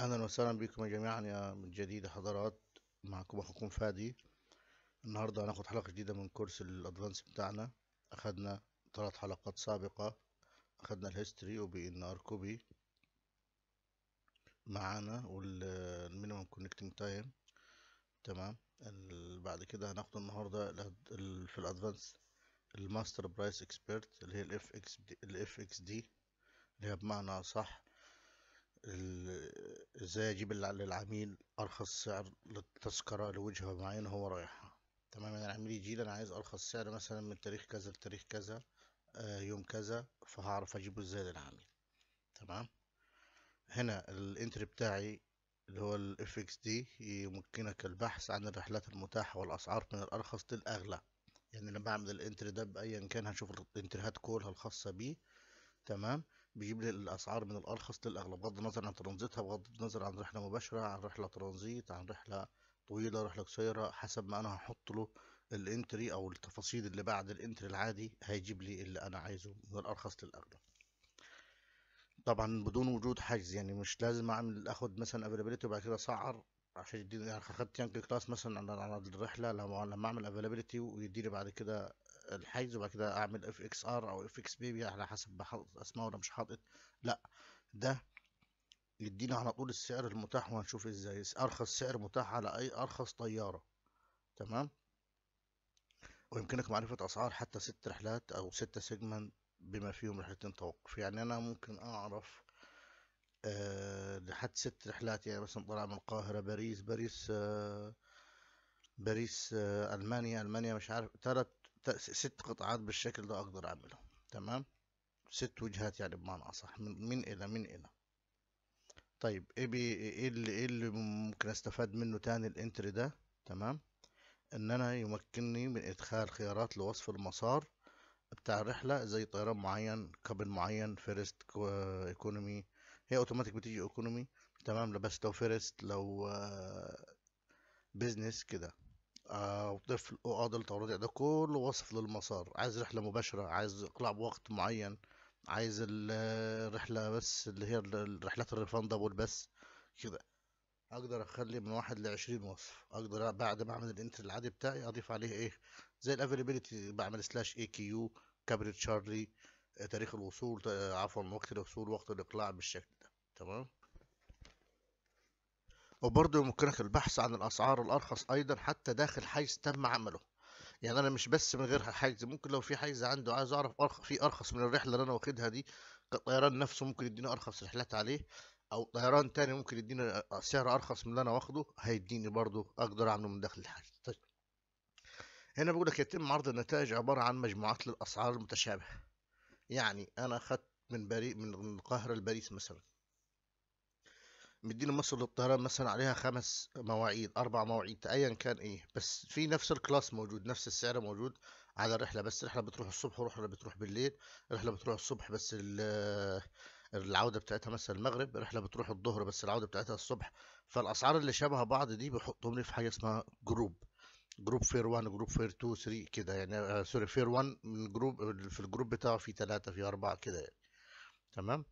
اهلا وسهلا بكم جميعا يا من جديد حضرات معكم اخوكم فادي النهارده هناخد حلقه جديده من كورس الادفانس بتاعنا اخدنا ثلاث حلقات سابقه اخدنا الهيستوري وبي ان ار كوبي معانا والمينيمم كونكتنج تايم تمام بعد كده هناخد النهارده في الادفانس الماستر برايس اكسبيرت اللي هي الاف اكس دي اللي هي بمعنى صح ازاي اجيب للعميل ارخص سعر للتذكرة لوجهة معينة هو رايحها تمام يعني العميل يجيلي انا عايز ارخص سعر مثلا من تاريخ كذا لتاريخ كذا آه، يوم كذا فهعرف اجيبه ازاي للعميل تمام هنا الانتري بتاعي اللي هو الاف اكس دي يمكنك البحث عن الرحلات المتاحة والاسعار من الارخص للاغلى يعني انا بعمل الانتري ده بايا كان هنشوف الانتريهات كلها الخاصة بيه تمام بيجيب لي الاسعار من الارخص للاغلى بغض النظر عن ترانزيتها بغض النظر عن رحله مباشره عن رحله ترانزيت عن رحله طويله رحله قصيره حسب ما انا هحط له الانتري او التفاصيل اللي بعد الانتري العادي هيجيب لي اللي انا عايزه من الارخص للاغلى طبعا بدون وجود حجز يعني مش لازم اعمل اخد مثلا افيلابيلتي وبعد كده اسعر عشان يديني يعني اخدت يانج كلاس مثلا على الرحله لما اعمل افيلابيلتي ويديني بعد كده الحيز وبعد كده اعمل اف اكس ار او اف اكس بي على حسب بحط اسماء ولا مش حاطط لا ده يدينا على طول السعر المتاح وهنشوف ازاي ارخص سعر متاح على اي ارخص طيارة تمام ويمكنك معرفة اسعار حتى ست رحلات او ستة سيجمنت بما فيهم رحلتين توقف يعني انا ممكن اعرف أه لحد ست رحلات يعني مثلا طالع من القاهرة باريس باريس أه باريس أه ألمانيا ألمانيا مش عارف تلات ست قطعات بالشكل ده اقدر اعملهم تمام ست وجهات يعني بمعنى اصح من, من الى من الى طيب ايه بي ايه اللي ايه اللي ممكن استفاد منه تاني الانتري ده تمام ان انا يمكنني من ادخال خيارات لوصف المسار بتاع الرحله زي طيران معين كابل معين فيرست ايكونومي هي اوتوماتيك بتيجي ايكونومي تمام لو بس لو فيرست آه، لو بيزنس كده او آه، طفل او ادلت او رضيع ده كله وصف للمسار عايز رحله مباشره عايز اقلاع بوقت معين عايز الرحله آه، بس اللي هي الرحلات الريفاندبل بس كده اقدر اخلي من واحد لعشرين وصف اقدر بعد ما اعمل الانتر العادي بتاعي اضيف عليه ايه زي الافيلابيلتي بعمل سلاش اي كيو كابريت شارلي آه، تاريخ الوصول عفوا وقت الوصول وقت الاقلاع بالشكل ده تمام وبرضه يمكنك البحث عن الأسعار الأرخص أيضا حتى داخل حيز تم عمله يعني أنا مش بس من غير حيز ممكن لو في حيز عنده عايز أعرف أرخ... في أرخص من الرحلة اللي أنا واخدها دي الطيران نفسه ممكن يديني أرخص رحلات عليه أو طيران تاني ممكن يديني سعر أرخص من اللي أنا واخده هيديني برضه أقدر أعمله من داخل الحيز طيب هنا بيقول لك يتم عرض النتائج عبارة عن مجموعات للأسعار المتشابهة يعني أنا أخدت من بري من القاهرة لباريس مثلا مديني مصر للطيران مثلا عليها خمس مواعيد اربع مواعيد ايا كان ايه بس في نفس الكلاس موجود نفس السعر موجود على الرحله بس الرحله بتروح الصبح ورحله بتروح بالليل رحله بتروح الصبح بس العوده بتاعتها مثلا المغرب رحله بتروح الظهر بس العوده بتاعتها الصبح فالاسعار اللي شبه بعض دي بحطهم لي في حاجه اسمها جروب جروب فير 1 جروب فير 2 3 كده يعني سوري فير 1 من جروب في الجروب بتاعه في 3 في 4 كده يعني تمام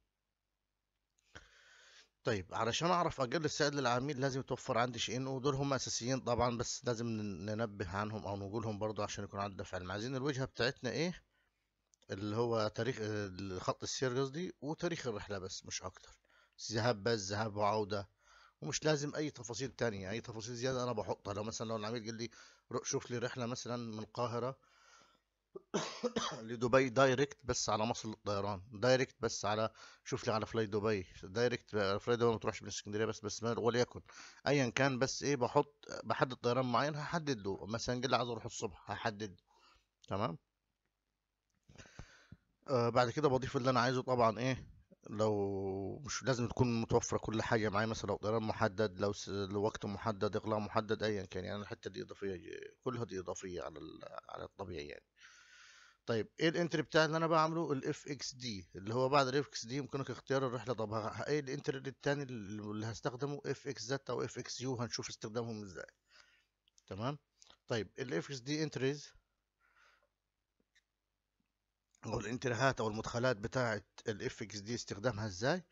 طيب علشان اعرف اقل السائد للعميل لازم يتوفر عندي شيئين ودول هم اساسيين طبعا بس لازم ننبه عنهم او نقولهم برضو عشان يكون عندنا فعل عايزين الوجهه بتاعتنا ايه اللي هو تاريخ خط السير قصدي وتاريخ الرحله بس مش اكتر ذهاب بس ذهاب وعوده ومش لازم اي تفاصيل تانية اي تفاصيل زياده انا بحطها لو مثلا لو العميل قال لي شوف لي رحله مثلا من القاهره لدبي دايركت بس على مصر للطيران دايركت بس على شوف لي على فلاي دبي دايركت فلاي دبي ما تروحش من اسكندريه بس بس وليكن ايا كان بس ايه بحط بحدد طيران معين هحدد له مثلا لي عايز اروح الصبح هحدد تمام آه بعد كده بضيف اللي انا عايزه طبعا ايه لو مش لازم تكون متوفرة كل حاجة معايا مثلا لو طيران محدد لو, س... لوقت وقت محدد إغلاق محدد أيا كان يعني الحتة دي إضافية كلها دي إضافية على ال... على الطبيعي يعني طيب ايه الانتري بتاعي اللي انا بعمله الاف اكس دي اللي هو بعد الاف اكس دي يمكنك اختيار الرحله طب ايه الانتري التاني اللي هستخدمه اف اكس زد او اف اكس يو هنشوف استخدامهم ازاي تمام طيب الاف اكس دي انتريز او الانتريهات او المدخلات بتاعه الاف اكس دي استخدامها ازاي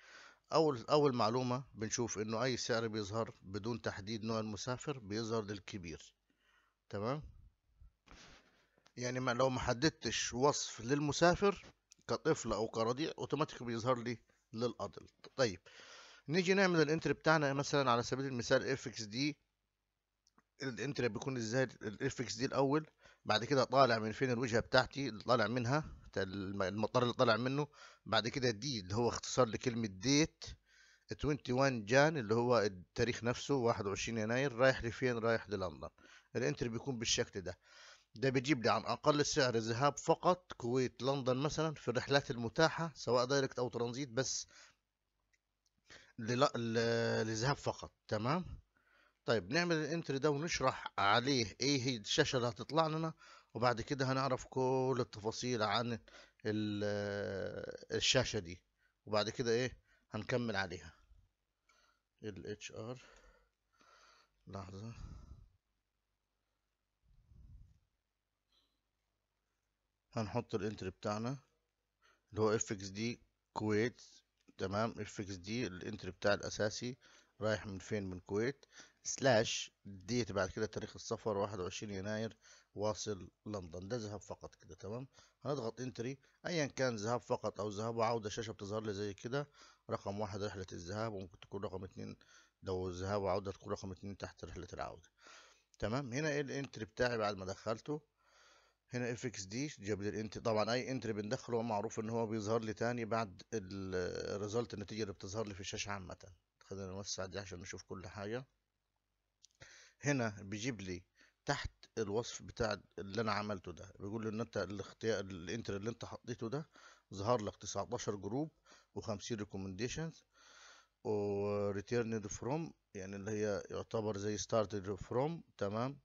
اول اول معلومه بنشوف انه اي سعر بيظهر بدون تحديد نوع المسافر بيظهر للكبير تمام يعني ما لو ما حددتش وصف للمسافر كطفل او كرضيع اوتوماتيك بيظهر لي للادلت طيب نيجي نعمل الانتر بتاعنا مثلا على سبيل المثال اف اكس دي الانتر بيكون ازاي الاف اكس دي الاول بعد كده طالع من فين الوجهه بتاعتي اللي طالع منها المطار اللي طالع منه بعد كده دي اللي هو اختصار لكلمه ديت 21 جان اللي هو التاريخ نفسه 21 يناير رايح لفين رايح للندن الانتر بيكون بالشكل ده ده بيجيب لي عن أقل سعر ذهاب فقط كويت لندن مثلا في الرحلات المتاحة سواء دايركت أو ترانزيت بس لذهاب فقط تمام طيب نعمل الانتري ده ونشرح عليه ايه هي الشاشة اللي هتطلع لنا وبعد كده هنعرف كل التفاصيل عن الشاشة دي وبعد كده ايه هنكمل عليها ال HR لحظة هنحط الانتر بتاعنا اللي هو اف اكس دي كويت تمام اف اكس دي الانتر بتاع الاساسي رايح من فين من الكويت سلاش ديت بعد كده تاريخ السفر واحد وعشرين يناير واصل لندن ده ذهاب فقط كده تمام هنضغط انتري ايا كان ذهاب فقط او ذهاب وعودة شاشة بتظهر لي زي كده رقم واحد رحلة الذهاب وممكن تكون رقم اتنين لو ذهاب وعودة تكون رقم اتنين تحت رحلة العودة تمام هنا ايه الانتري بتاعي بعد ما دخلته هنا اف اكس دي جاب لي الانتري طبعا اي انتري بندخله معروف ان هو بيظهر لي تاني بعد الريزلت النتيجه اللي بتظهر لي في الشاشه عامه خلينا نوسع دي عشان نشوف كل حاجه هنا بيجيب لي تحت الوصف بتاع اللي انا عملته ده بيقول لي ان انت الاختيار الانتري اللي انت حطيته ده ظهر لك 19 جروب و50 ريكومنديشنز وريتيرند فروم يعني اللي هي يعتبر زي ستارتد فروم تمام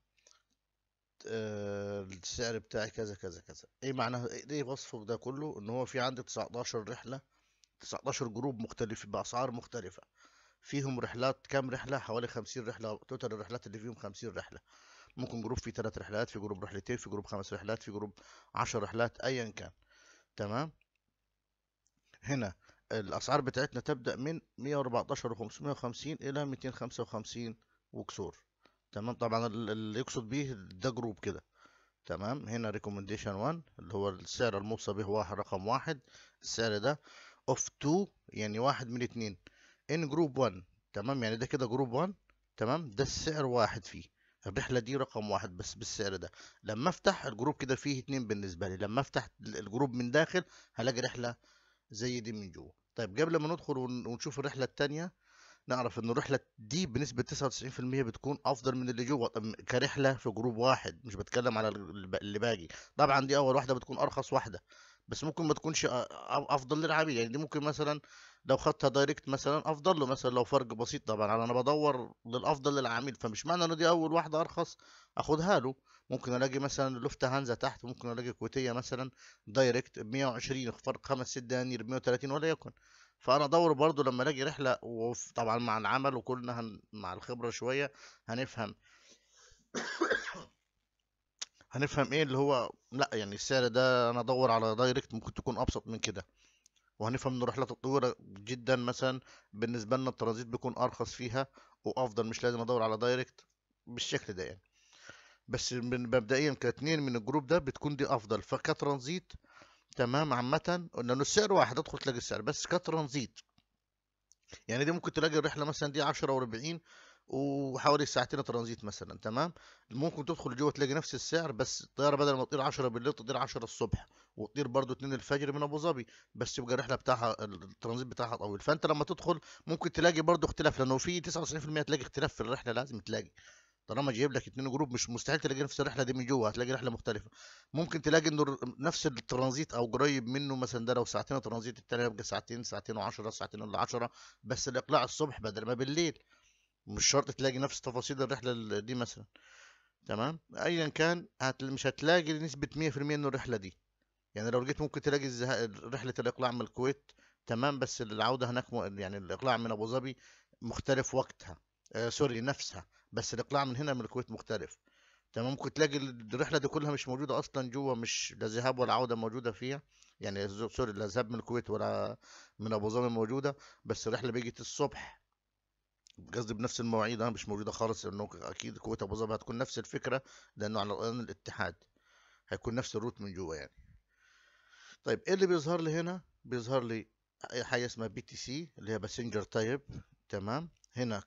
آه، السعر بتاعي كذا كذا كذا ايه معنى ايه وصفه ده كله ان هو في عندي 19 رحله 19 جروب مختلف باسعار مختلفه فيهم رحلات كام رحله حوالي 50 رحله توتال الرحلات اللي فيهم 50 رحله ممكن جروب فيه 3 رحلات في جروب رحلتين في جروب خمس رحلات في جروب 10 رحلات ايا كان تمام هنا الاسعار بتاعتنا تبدا من 114 و550 الى 255 وكسور تمام طبعا اللي يقصد بيه ده جروب كده تمام هنا ريكومنديشن 1 اللي هو السعر الموصى به واحد رقم واحد السعر ده اوف 2 يعني واحد من اتنين ان جروب 1 تمام يعني ده كده جروب 1 تمام ده السعر واحد فيه الرحله دي رقم واحد بس بالسعر ده لما افتح الجروب كده فيه اتنين بالنسبه لي لما افتح الجروب من داخل هلاقي رحله زي دي من جوه طيب قبل ما ندخل ونشوف الرحله التانية نعرف ان الرحله دي بنسبه 99% بتكون افضل من اللي جوه كرحله في جروب واحد مش بتكلم على اللي باقي طبعا دي اول واحده بتكون ارخص واحده بس ممكن ما تكونش افضل للعميل يعني دي ممكن مثلا لو خدتها دايركت مثلا افضل له مثلا لو فرق بسيط طبعا يعني انا بدور للافضل للعميل فمش معنى ان دي اول واحده ارخص اخدها له ممكن الاقي مثلا لفت هانزا تحت ممكن الاقي كويتيه مثلا دايركت ب 120 فرق خمس ست دنانير ب 130 ولا يكن فانا ادور برضو لما نجي رحله وطبعا مع العمل وكلنا هن... مع الخبره شويه هنفهم هنفهم ايه اللي هو لا يعني السعر ده انا ادور على دايركت ممكن تكون ابسط من كده وهنفهم ان الرحلات الطويله جدا مثلا بالنسبه لنا الترانزيت بيكون ارخص فيها وافضل مش لازم ادور على دايركت بالشكل ده يعني بس من مبدئيا كاتنين من الجروب ده بتكون دي افضل فكترانزيت تمام عامة لأنه السعر واحد ادخل تلاقي السعر بس كترانزيت يعني دي ممكن تلاقي الرحلة مثلا دي 10 و40 وحوالي ساعتين ترانزيت مثلا تمام ممكن تدخل جوه تلاقي نفس السعر بس الطياره بدل ما تطير 10 بالليل تطير 10 الصبح وتطير برضه 2 الفجر من ابو ظبي بس تبقى الرحله بتاعها الترانزيت بتاعها طويل فانت لما تدخل ممكن تلاقي برضه اختلاف لانه في 99% تلاقي اختلاف في الرحله لازم تلاقي طالما جايب لك اثنين جروب مش مستحيل تلاقي نفس الرحله دي من جوه هتلاقي رحله مختلفه ممكن تلاقي انه نفس الترانزيت او قريب منه مثلا ده لو ساعتين ترانزيت الثاني هيبقى ساعتين ساعتين و10 ساعتين ولا 10 بس الاقلاع الصبح بدل ما بالليل مش شرط تلاقي نفس تفاصيل الرحله دي مثلا تمام ايا كان هت... مش هتلاقي نسبه 100% انه الرحله دي يعني لو لقيت ممكن تلاقي الزه... رحله الاقلاع من الكويت تمام بس العوده هناك م... يعني الاقلاع من ابو ظبي مختلف وقتها آه سوري نفسها بس الاقلاع من هنا من الكويت مختلف تمام ممكن تلاقي الرحله دي كلها مش موجوده اصلا جوه مش لا ذهاب ولا عوده موجوده فيها يعني سوري لا ذهاب من الكويت ولا من ابو ظبي موجوده بس الرحله بيجي الصبح قصدي بنفس المواعيد انا آه، مش موجوده خالص لانه اكيد كويت ابو ظبي هتكون نفس الفكره لانه على الان الاتحاد هيكون نفس الروت من جوه يعني طيب ايه اللي بيظهر لي هنا بيظهر لي حاجه اسمها بي تي سي اللي هي باسنجر تايب تمام هنا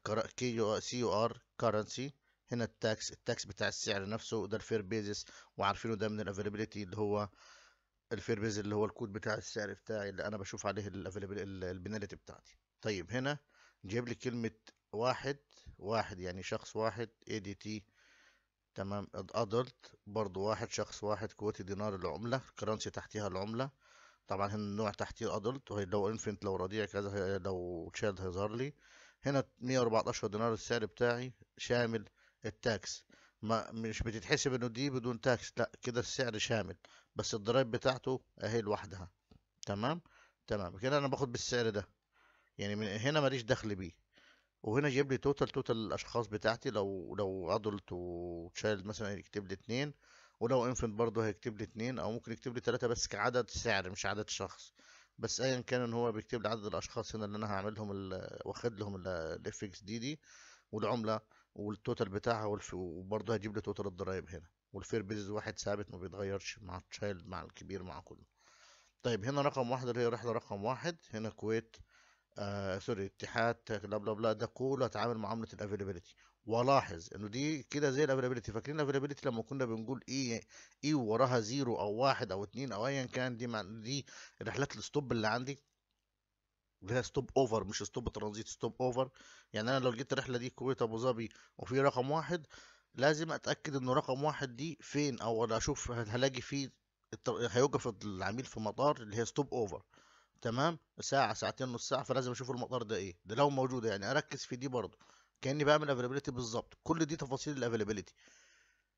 سي يو ار كرنسي هنا التاكس التاكس بتاع السعر نفسه ده الفير بيزس وعارفينه ده من الافيلابيلتي اللي هو الفير بيز اللي هو الكود بتاع السعر بتاعي اللي انا بشوف عليه البنالتي بتاعتي طيب هنا جايب لي كلمه واحد واحد يعني شخص واحد اي دي تي تمام ادلت برضو واحد شخص واحد كويتي دينار العمله كرنسي تحتها العمله طبعا هنا النوع تحتيه ادلت وهي لو انفنت لو رضيع كذا لو تشيلد هيظهر لي هنا 114 دينار السعر بتاعي شامل التاكس ما مش بتتحسب انه دي بدون تاكس لا كده السعر شامل بس الضرايب بتاعته اهي لوحدها تمام تمام كده انا باخد بالسعر ده يعني من هنا ماليش دخل بيه وهنا جايب لي توتال توتال الاشخاص بتاعتي لو لو ادلت وتشايلد مثلا هيكتب لي اتنين ولو انفنت برضه هيكتب لي اتنين او ممكن يكتب لي تلاتة بس كعدد سعر مش عدد شخص بس ايا كان ان هو بيكتب لي عدد الاشخاص هنا اللي انا هعملهم واخد لهم الاف اكس دي دي والعمله والتوتال بتاعها وبرضه هجيب لي توتال الضرايب هنا والفير بيز واحد ثابت ما بيتغيرش مع التشايلد مع الكبير مع كله طيب هنا رقم واحد اللي هي رحله رقم واحد هنا كويت آه سوري اتحاد بلا بلا بلا ده كله هتعامل معامله الافيلابيلتي والاحظ انه دي كده زي الافيلابيلتي فاكرين الافيلابيلتي لما كنا بنقول ايه يعني؟ ايه وراها زيرو او واحد او اتنين او ايا كان دي مع دي رحلات الستوب اللي عندي اللي هي ستوب اوفر مش ستوب ترانزيت ستوب اوفر يعني انا لو جيت الرحله دي كويت ابو ظبي وفي رقم واحد لازم اتاكد انه رقم واحد دي فين او اشوف هلاقي فيه هيوقف العميل في مطار اللي هي ستوب اوفر تمام ساعه ساعتين نص ساعه فلازم اشوف المطار ده ايه ده لو موجوده يعني اركز في دي برضه كاني بعمل افيلابيلتي بالظبط كل دي تفاصيل الافيلابيلتي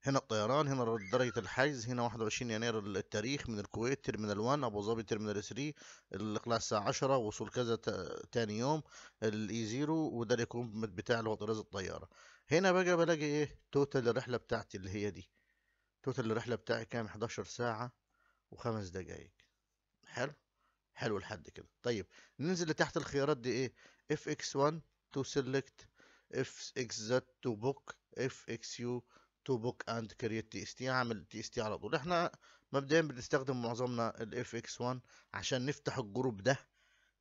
هنا الطيران هنا درجة الحجز هنا واحد وعشرين يناير التاريخ من الكويت ترمينال 1 أبو ظبي ترمينال 3 الإقلاع الساعة 10 وصول كذا تاني يوم الإي زيرو وده يكون بتاع اللي هو طراز الطيارة هنا بقى بلاقي إيه توتال الرحلة بتاعتي اللي هي دي توتال الرحلة بتاعي كام 11 ساعة وخمس دقايق حلو حلو لحد كده طيب ننزل لتحت الخيارات دي إيه اف اكس 1 تو سيلكت اف تو اكس يو تو بوك اند كريت تي اس تي اعمل تي على طول احنا مبدئيا بنستخدم معظمنا ال اكس 1 عشان نفتح الجروب ده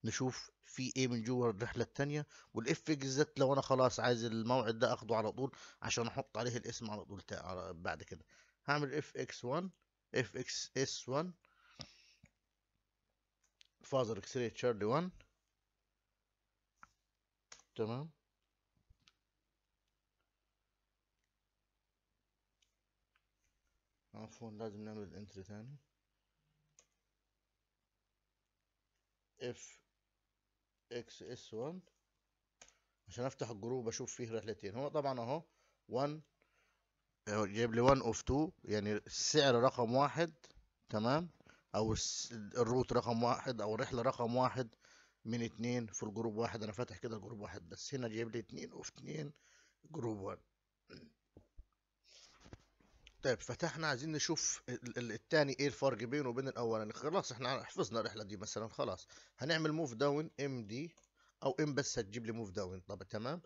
نشوف في ايه من جوه الرحله التانية والاف زد لو انا خلاص عايز الموعد ده اخده على طول عشان احط عليه الاسم على طول بعد كده هعمل اف اكس 1 اف اكس اس 1 فازر اكس ري تشارلي 1 تمام عفوا لازم نعمل انتري تاني اف اكس اس 1 عشان افتح الجروب اشوف فيه رحلتين هو طبعا اهو 1 جايب لي 1 اوف 2 يعني السعر رقم واحد تمام او الروت رقم واحد او الرحله رقم واحد من اتنين في الجروب واحد انا فاتح كده جروب واحد بس هنا جايب لي اتنين اوف اتنين جروب واحد طيب فتحنا عايزين نشوف الثاني ايه الفرق بينه وبين الاولاني يعني خلاص احنا حفظنا الرحله دي مثلا خلاص هنعمل موف داون ام دي او ام بس هتجيب لي موف داون طب تمام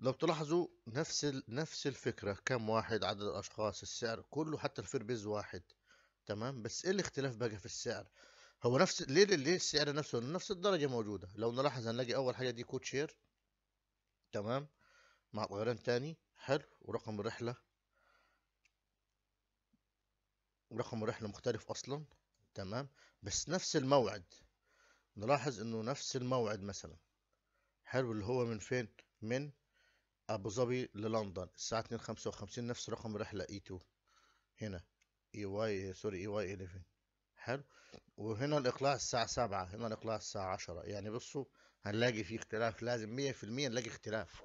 لو تلاحظوا نفس ال... نفس الفكره كم واحد عدد الاشخاص السعر كله حتى الفيربيز واحد تمام بس ايه الاختلاف بقى في السعر هو نفس ليه ليه السعر نفسه نفس الدرجه موجوده لو نلاحظ هنلاقي اول حاجه دي كوتشير تمام مع غيران تاني حلو ورقم الرحله رقم رحلة مختلف أصلا تمام بس نفس الموعد نلاحظ إنه نفس الموعد مثلا حلو اللي هو من فين من أبو ظبي للندن الساعة اتنين خمسة وخمسين نفس رقم رحلة اي تو هنا اي واي سوري اي واي 11 حلو وهنا الإقلاع الساعة سبعة هنا الإقلاع الساعة عشرة يعني بصوا هنلاقي في اختلاف لازم مية في المية نلاقي اختلاف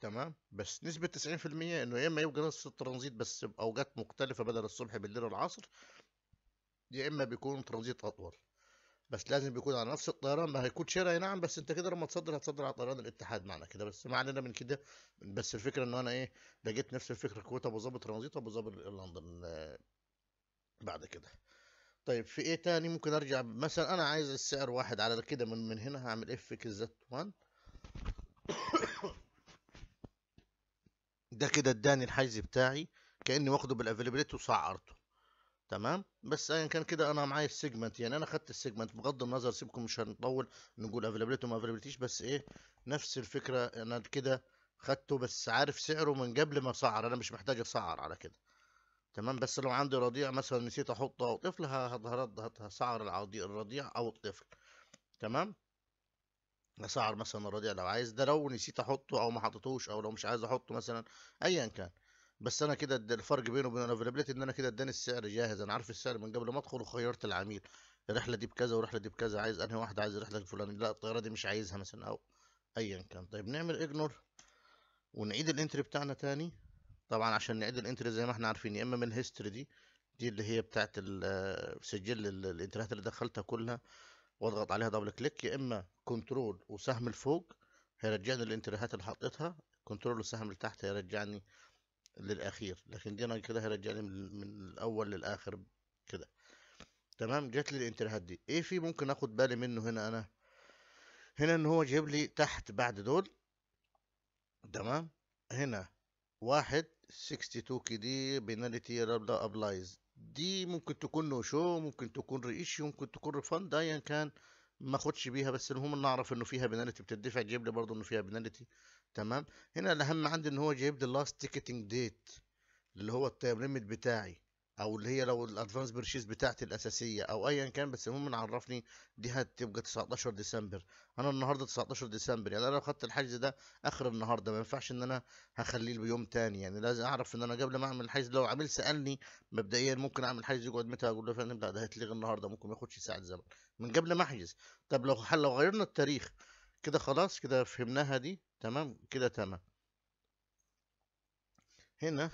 تمام بس نسبة 90% انه يا اما يبقى نفس الترانزيت بس باوقات مختلفة بدل الصبح بالليل والعصر يا اما بيكون ترانزيت اطول بس لازم بيكون على نفس الطيران ما هيكون شراء نعم بس انت كده لما تصدر هتصدر على طيران الاتحاد معنا كده بس ما علينا من كده بس الفكره انه انا ايه لقيت نفس الفكره كويت ابو ظبي ترانزيت ابو ظبي لندن آه، بعد كده طيب في ايه تاني ممكن ارجع مثلا انا عايز السعر واحد على كده من من هنا هعمل اف إيه كي زد 1 ده كده اداني الحيز بتاعي كاني واخده بالافيلابيلتي وسعرته تمام بس ايا يعني كان كده انا معايا السيجمنت يعني انا خدت السيجمنت بغض النظر سيبكم مش هنطول نقول افيلابيلتي وما افيلابيلتيش بس ايه نفس الفكره انا كده خدته بس عارف سعره من قبل ما اسعر انا مش محتاج اسعر على كده تمام بس لو عندي رضيع مثلا نسيت احطه او طفل هسعر الرضيع او الطفل تمام اسعر مثلا الرضيع لو عايز ده لو نسيت احطه او ما حطيتهوش او لو مش عايز احطه مثلا ايا كان بس انا كده الفرق بينه وبين الافيلابيلتي ان انا كده اداني السعر جاهز انا عارف السعر من قبل ما ادخل وخيرت العميل الرحله دي بكذا ورحلة دي بكذا عايز انهي واحده عايز الرحله الفلانيه لا الطياره دي مش عايزها مثلا او ايا كان طيب نعمل اجنور ونعيد الانتري بتاعنا تاني طبعا عشان نعيد الانتري زي ما احنا عارفين يا اما من الهيستوري دي دي اللي هي بتاعت سجل الانتريهات اللي دخلتها كلها واضغط عليها دبل كليك يا اما كنترول وسهم لفوق هيرجعني الانتريهات اللي حطيتها كنترول وسهم لتحت هيرجعني للاخير لكن دي انا كده هيرجعني من, الاول للاخر كده تمام جت لي الانتريهات دي ايه في ممكن اخد بالي منه هنا انا هنا ان هو جايب لي تحت بعد دول تمام هنا واحد 62 كي دي بينالتي ابلايز دي ممكن تكون نو شو ممكن تكون ري ممكن تكون ريفند ايا كان ما اخدش بيها بس المهم ان اعرف انه فيها بنالتي بتدفع جايب لي برضه انه فيها بنالتي تمام هنا الاهم عندي ان هو جايب لي لاست تيكتنج ديت اللي هو التايم ليميت بتاعي او اللي هي لو الادفانس بيرشيز بتاعتي الاساسيه او ايا كان بس المهم عرفني دي هتبقى 19 ديسمبر انا النهارده 19 ديسمبر يعني انا لو خدت الحجز ده اخر النهارده ما ينفعش ان انا هخليه بيوم تاني يعني لازم اعرف ان انا قبل ما اعمل الحجز لو عميل سالني مبدئيا ممكن اعمل حجز يقعد متى اقول له فندم لا ده هيتلغي النهارده ممكن ما ياخدش ساعه زمن من قبل ما احجز طب لو لو غيرنا التاريخ كده خلاص كده فهمناها دي تمام كده تمام هنا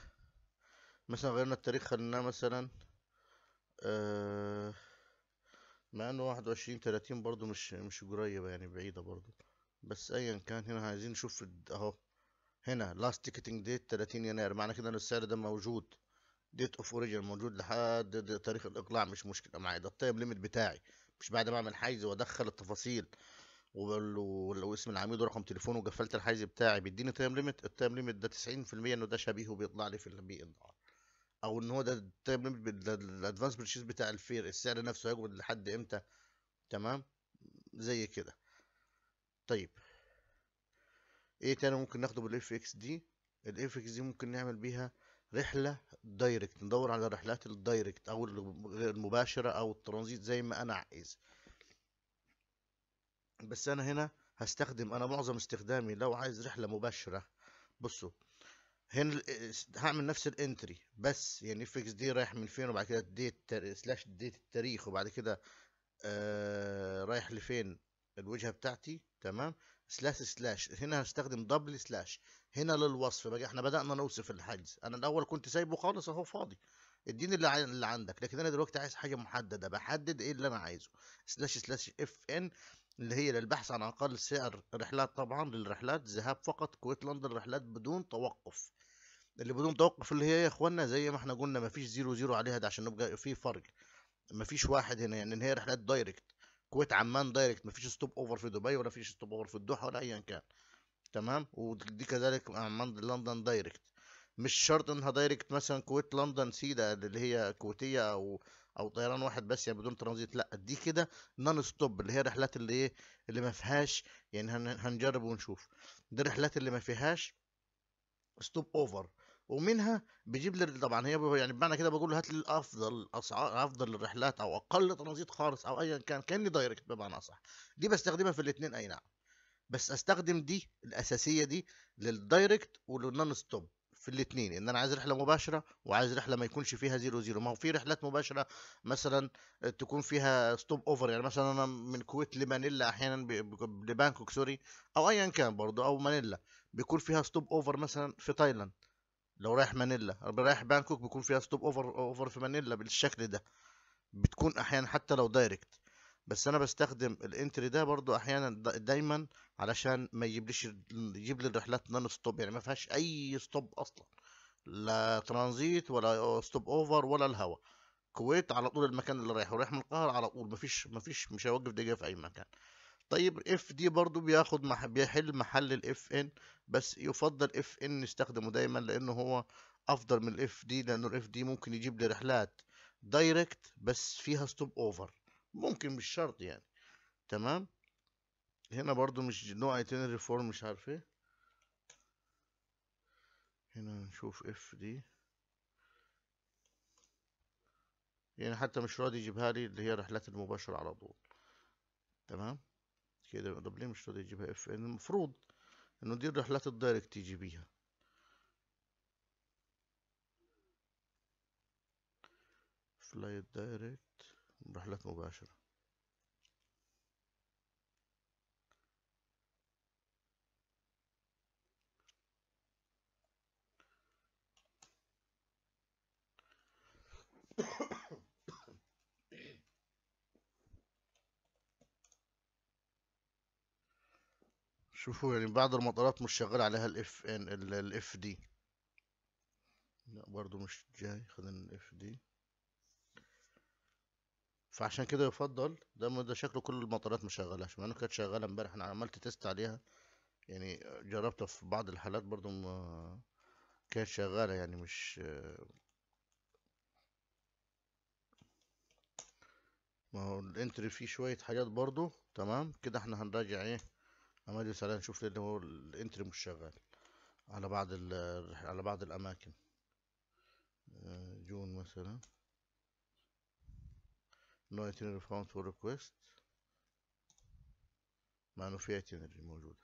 مثلا غيرنا التاريخ خليناه مثلا آه، مع انه واحد وعشرين تلاتين برضو مش مش قريبة يعني بعيدة برضو بس ايا كان هنا عايزين نشوف اهو هنا لاست ticketing ديت تلاتين يناير معنى كده ان السعر ده موجود ديت اوف origin موجود لحد تاريخ الاقلاع مش مشكلة معايا ده التايم ليميت بتاعي مش بعد ما اعمل حيز وادخل التفاصيل ولو اسم العميد ورقم تليفونه وقفلت الحيز بتاعي بيديني تايم ليميت التايم ليميت ده تسعين في المية انه ده شبيه وبيطلع لي في البي ان ار او ان هو ده الادفانس بيرشيز بتاع الفير السعر نفسه هيقعد لحد امتى تمام زي كده طيب ايه تاني ممكن ناخده بالاف اكس دي الاف اكس دي ممكن نعمل بيها رحلة دايركت ندور على رحلات الدايركت او غير المباشرة او الترانزيت زي ما انا عايز بس انا هنا هستخدم انا معظم استخدامي لو عايز رحلة مباشرة بصوا هنا إيه، هعمل نفس الانتري بس يعني اف اكس دي رايح من فين وبعد كده ديت سلاش ديت التاريخ وبعد كده آه رايح لفين الوجهه بتاعتي تمام سلاش سلاش هنا هستخدم دبل سلاش هنا للوصف بقى احنا بدأنا نوصف الحجز انا الاول كنت سايبه خالص اهو فاضي اديني اللي, اللي عندك لكن انا دلوقتي عايز حاجه محدده بحدد ايه اللي انا عايزه سلاش سلاش اف ان اللي هي للبحث عن اقل سعر رحلات طبعا للرحلات ذهاب فقط كويت لندن رحلات بدون توقف اللي بدون توقف اللي هي يا اخوانا زي ما احنا قلنا مفيش زيرو زيرو عليها ده عشان نبقى في فرق مفيش واحد هنا يعني هي رحلات دايركت كويت عمان دايركت مفيش ستوب اوفر في دبي ولا فيش ستوب اوفر في الدوحه ولا ايا كان تمام ودي كذلك عمان لندن دايركت مش شرط انها دايركت مثلا كويت لندن سيدا اللي هي كويتيه او او طيران واحد بس يعني بدون ترانزيت لا دي كده نون ستوب اللي هي رحلات اللي ايه اللي ما فيهاش يعني هنجرب ونشوف دي الرحلات اللي ما فيهاش ستوب اوفر ومنها بيجيب لي طبعا هي يعني بمعنى كده بقول له هات لي افضل اسعار افضل الرحلات او اقل ترانزيت خالص او ايا كان كاني دايركت بمعنى اصح دي بستخدمها في الاثنين اي نعم بس استخدم دي الاساسيه دي للدايركت وللنون ستوب في الاثنين ان انا عايز رحله مباشره وعايز رحله ما يكونش فيها زيرو زيرو ما هو في رحلات مباشره مثلا تكون فيها ستوب اوفر يعني مثلا انا من الكويت لمانيلا احيانا لبانكوك سوري او ايا كان برضو او مانيلا بيكون فيها ستوب اوفر مثلا في تايلاند لو رايح مانيلا رايح بانكوك بيكون فيها ستوب اوفر اوفر في مانيلا بالشكل ده بتكون احيانا حتى لو دايركت بس انا بستخدم الانتري ده برضو احيانا دايما علشان ما يجيبليش يجيب لي الرحلات نون ستوب يعني ما فيهاش اي ستوب اصلا لا ترانزيت ولا ستوب اوفر ولا الهوا الكويت على طول المكان اللي رايحه رايح من القاهره على طول مفيش مفيش مش هيوقف دقيقه في اي مكان طيب اف دي برضو بياخد مح... بيحل محل الاف ان بس يفضل اف ان نستخدمه دايما لانه هو افضل من الاف دي لانه الاف دي ممكن يجيب لي رحلات دايركت بس فيها ستوب اوفر ممكن مش شرط يعني تمام هنا برضو مش نوع تاني ريفورم مش عارف ايه هنا نشوف اف دي يعني حتى مش راضي يجيبها لي اللي هي رحلات المباشرة على طول تمام كده طب ليه مش راضي يجيبها اف ان المفروض انه دي الرحلات الدايركت بيها فلايت دايركت رحلات مباشره شوفوا يعني بعض المطارات مش شغال عليها الاف ان الاف دي لا برضو مش جاي خلينا الاف دي فعشان كده يفضل ده ده شكله كل المطارات مش شغاله مع انه كانت شغاله امبارح انا عملت تيست عليها يعني جربتها في بعض الحالات برضو ما كانت شغاله يعني مش ما هو الانتري فيه شويه حاجات برضو تمام كده احنا هنراجع ايه عمال سريع نشوف لان الانتري مش شغال على بعض على بعض الاماكن آه، جون مثلا نو اتنري found فور ريكويست مع انه في اتنري موجودة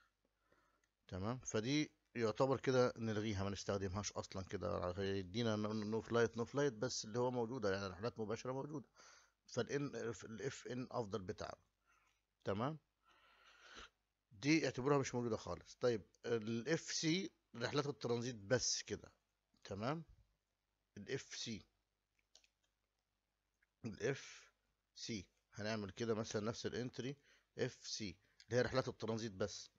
تمام فدي يعتبر كده نلغيها ما نستخدمهاش اصلا كده يدينا نو فلايت نو فلايت بس اللي هو موجودة يعني رحلات مباشرة موجودة فالان الاف ان افضل بتاعه تمام دي اعتبروها مش موجودة خالص طيب الاف سي رحلات الترانزيت بس كده تمام الاف سي الاف سي هنعمل كده مثلا نفس الانتري اف سي اللي هي رحلات الترانزيت بس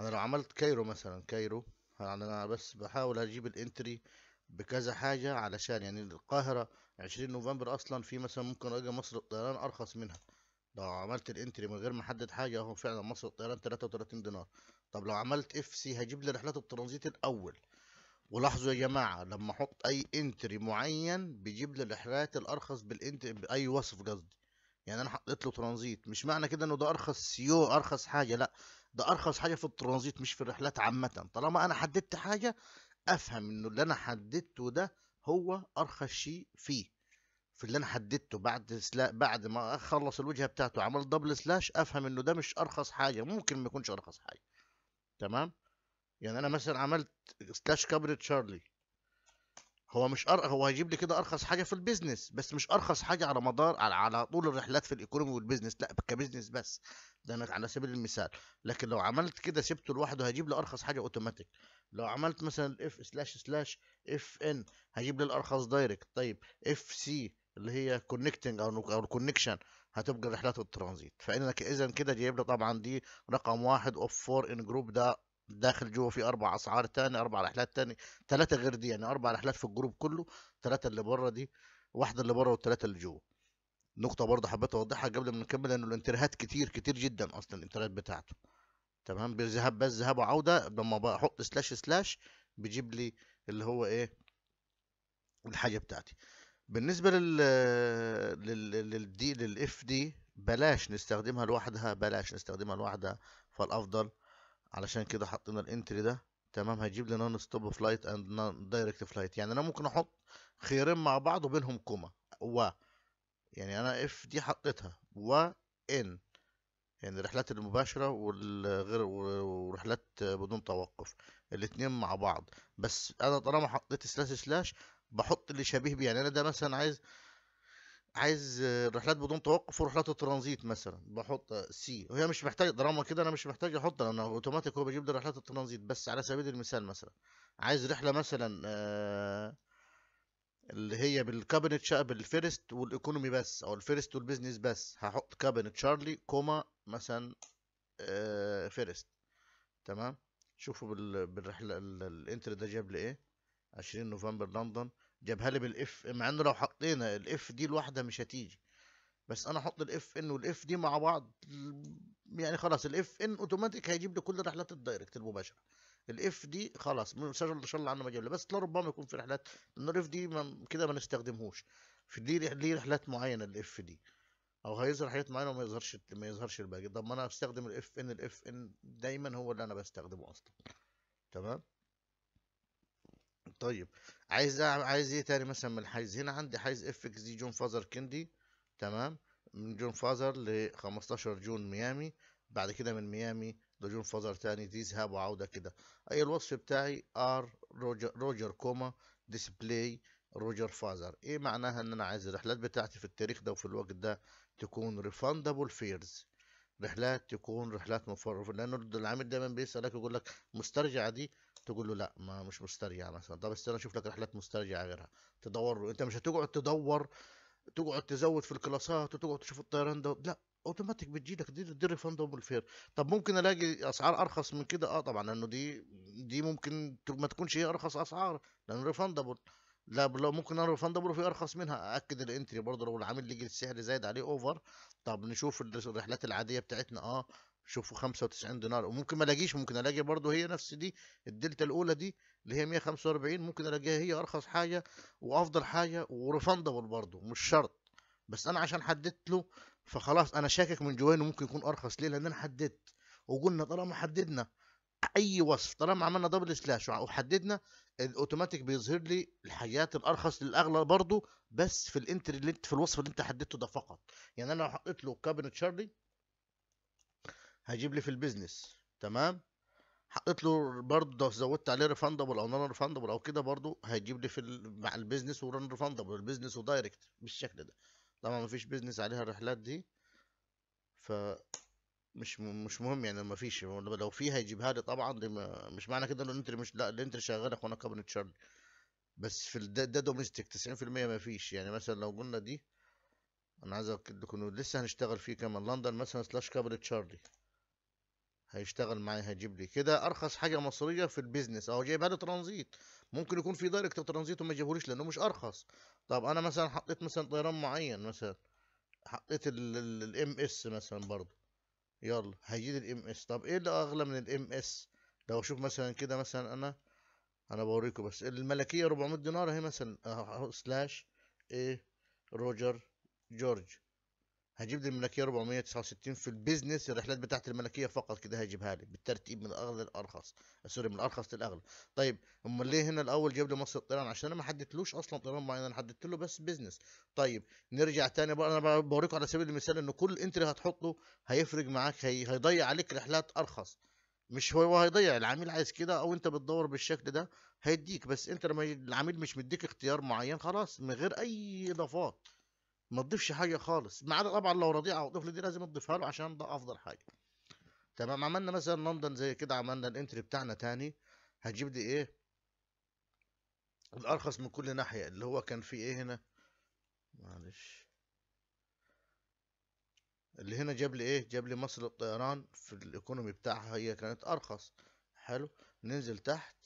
انا لو عملت كايرو مثلا كايرو يعني انا بس بحاول اجيب الانتري بكذا حاجة علشان يعني القاهرة عشرين نوفمبر اصلا في مثلا ممكن اجي مصر الطيران ارخص منها لو عملت الانتري من غير ما احدد حاجه اهو فعلا مصر الطيران 33 دينار طب لو عملت اف سي هجيب لي رحلات الترانزيت الاول ولاحظوا يا جماعه لما احط اي انتري معين بيجيب لي الرحلات الارخص بالانتري باي وصف قصدي يعني انا حطيت له ترانزيت مش معنى كده انه ده ارخص سيو ارخص حاجه لا ده ارخص حاجه في الترانزيت مش في الرحلات عامه طالما انا حددت حاجه افهم انه اللي انا حددته ده هو ارخص شيء فيه في اللي انا حددته بعد سلا بعد ما اخلص الوجهه بتاعته عمل دبل سلاش افهم انه ده مش ارخص حاجه ممكن ما يكونش ارخص حاجه تمام يعني انا مثلا عملت سلاش كبر تشارلي هو مش أر... هو هيجيب لي كده ارخص حاجه في البيزنس بس مش ارخص حاجه على مدار على, على طول الرحلات في الايكونومي والبيزنس لا كبيزنس بس ده انا على سبيل المثال لكن لو عملت كده سبته لوحده هيجيب لي ارخص حاجه اوتوماتيك لو عملت مثلا اف سلاش سلاش اف ان هيجيب لي الارخص دايركت طيب اف سي اللي هي كونكتنج او او الكونكشن هتبقى رحلات الترانزيت فانك اذا كده جايب لي طبعا دي رقم واحد اوف فور ان جروب ده داخل جوه في اربع اسعار تاني اربع رحلات تاني ثلاثه غير دي يعني اربع رحلات في الجروب كله ثلاثه اللي بره دي واحده اللي بره والثلاثه اللي جوه نقطه برضه حبيت اوضحها قبل ما نكمل انه الانترهات كتير كتير جدا اصلا الانترهات بتاعته تمام بذهاب بس ذهاب وعوده لما بحط سلاش سلاش بيجيب لي اللي هو ايه الحاجه بتاعتي بالنسبة لل للدي للاف دي بلاش نستخدمها لوحدها بلاش نستخدمها لوحدها فالافضل علشان كده حطينا الانتري ده تمام هيجيب لي نون ستوب فلايت اند نون دايركت فلايت يعني انا ممكن احط خيارين مع بعض وبينهم كوما و يعني انا اف دي حطيتها و ان يعني الرحلات المباشرة والغير ورحلات بدون توقف الاتنين مع بعض بس انا طالما حطيت سلاش سلاش بحط اللي شبيه بيه يعني انا ده مثلا عايز عايز رحلات بدون توقف ورحلات الترانزيت مثلا بحط سي وهي مش محتاجه دراما كده انا مش محتاج احط انا اوتوماتيك هو بيجيب لي رحلات الترانزيت بس على سبيل المثال مثلا عايز رحله مثلا آه، اللي هي بالكابينت شقه بالفيرست والايكونومي بس او الفيرست والبيزنس بس هحط كابينت شارلي كوما مثلا آه، فيرست تمام شوفوا بالرحله الانتر ده جاب لي ايه 20 نوفمبر لندن جابها لي بالاف مع انه لو حطينا الاف دي لوحدها مش هتيجي بس انا احط الاف ان والاف دي مع بعض يعني خلاص الاف ان اوتوماتيك هيجيب لي كل رحلات الدايركت المباشره الاف دي خلاص ان شاء الله عنه ما جاب بس لربما يكون في رحلات لان الاف دي كده ما نستخدمهوش في دي ليه رحلات معينه الاف دي او هيظهر حاجات معينه وما يظهرش ما يظهرش الباقي طب ما انا استخدم الاف ان الاف ان دايما هو اللي انا بستخدمه اصلا تمام طيب عايز عايز ايه تاني مثلا من الحيز هنا عندي حيز اف اكس دي جون فازر كندي تمام من جون فازر ل 15 جون ميامي بعد كده من ميامي لجون فازر تاني دي ذهاب وعودة كده اي الوصف بتاعي ار روجر, روجر كوما ديسبلاي روجر فازر ايه معناها ان انا عايز الرحلات بتاعتي في التاريخ ده وفي الوقت ده تكون ريفاندبل فيرز رحلات تكون رحلات مفرغ لانه العميل دايما بيسالك يقول لك مسترجعه دي تقول له لا ما مش مسترجع مثلا طب استنى اشوف لك رحلات مسترجعه غيرها تدور انت مش هتقعد تدور تقعد تزود في الكلاسات وتقعد تشوف الطيران ده لا اوتوماتيك لك دي دي ريفندبل فير طب ممكن الاقي اسعار ارخص من كده اه طبعا لانه دي دي ممكن ما تكونش هي ارخص اسعار لانه ريفندبل لا لو ممكن انا ريفندبل وفي ارخص منها اكد الانتري برضه لو العميل لقي السعر زايد عليه اوفر طب نشوف الرحلات العاديه بتاعتنا اه شوفوا 95 دينار وممكن ما الاقيش ممكن الاقي برضه هي نفس دي الدلتا الاولى دي اللي هي 145 ممكن الاقيها هي ارخص حاجه وافضل حاجه وريفندبل برضه مش شرط بس انا عشان حددت له فخلاص انا شاكك من جوايا انه ممكن يكون ارخص ليه لان انا حددت وقلنا طالما حددنا اي وصف طالما عملنا دبل سلاش وحددنا الاوتوماتيك بيظهر لي الحاجات الارخص للاغلى برضه بس في الانتر اللي انت في الوصف اللي انت حددته ده فقط يعني انا لو حطيت له كابينت شارلي هيجيب لي في البيزنس تمام حطيت له برضه زودت عليه ريفاندبل او نون ريفاندبل او كده برضه هيجيب لي في مع البيزنس ورن ريفاندبل البيزنس ودايركت بالشكل ده طبعا مفيش بيزنس عليها الرحلات دي ف مش مش مهم يعني ما فيش لو فيها يجيبها لي طبعا مش معنى كده ان الانتر مش لا الانتر شغاله وانا كابن تشارلي بس في ده, ده دوميستيك 90% ما فيش يعني مثلا لو قلنا دي انا عايز اكد لكم لسه هنشتغل فيه كمان لندن مثلا سلاش كابل تشارلي هيشتغل معايا هيجيب لي كده ارخص حاجه مصريه في البيزنس اهو جايبها له ترانزيت ممكن يكون في دايركت ترانزيت وما يجيبهوليش لانه مش ارخص طب انا مثلا حطيت مثلا طيران معين مثلا حطيت الام اس مثلا برضه يلا هيجي لي الام اس طب ايه اللي اغلى من الام اس لو اشوف مثلا كده مثلا انا انا بوريكم بس الملكيه 400 دينار اهي مثلا اهو سلاش ايه روجر جورج هجيب لي الملكيه 469 في البيزنس الرحلات بتاعت الملكيه فقط كده هجيبها لي بالترتيب من الاغلى للارخص آه، سوري من الارخص للاغلى طيب امال ليه هنا الاول جاب لي مصر الطيران عشان انا ما حددتلوش اصلا طيران معين انا حددت له بس بيزنس طيب نرجع تاني بقى انا بوريكم على سبيل المثال ان كل انتري هتحطه هيفرق معاك هي... هيضيع عليك رحلات ارخص مش هو هيضيع العميل عايز كده او انت بتدور بالشكل ده هيديك بس انت لما العميل مش مديك اختيار معين خلاص من غير اي اضافات ما تضيفش حاجه خالص ما عدا طبعا لو رضيعه او طفل دي لازم تضيفها له عشان ده افضل حاجه تمام عملنا مثلا لندن زي كده عملنا الانتري بتاعنا تاني هتجيب لي ايه الارخص من كل ناحيه اللي هو كان فيه ايه هنا معلش اللي هنا جاب لي ايه جاب لي مصر الطيران في الايكونومي بتاعها هي كانت ارخص حلو ننزل تحت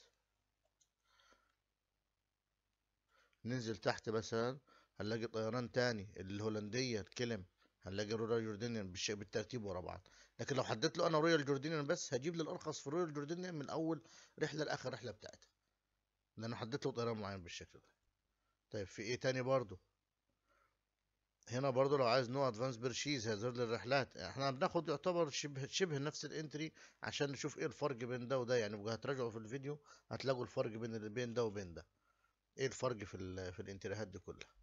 ننزل تحت مثلا هنلاقي طيران تاني الهولنديه الكلم هنلاقي رويال جوردينيان بالترتيب ورا بعض لكن لو حددت له انا رويال جوردينيان بس هجيب لي الارخص في رويال جوردينيان من اول رحله لاخر رحله بتاعتها لان حددت له طيران معين بالشكل ده طيب في ايه تاني برضو هنا برضو لو عايز نو ادفانس برشيز هيظهر لي الرحلات احنا بناخد يعتبر شبه شبه نفس الانتري عشان نشوف ايه الفرق بين ده وده يعني هتراجعوا في الفيديو هتلاقوا الفرق بين بين ده وبين ده ايه الفرق في في الانتريهات دي كلها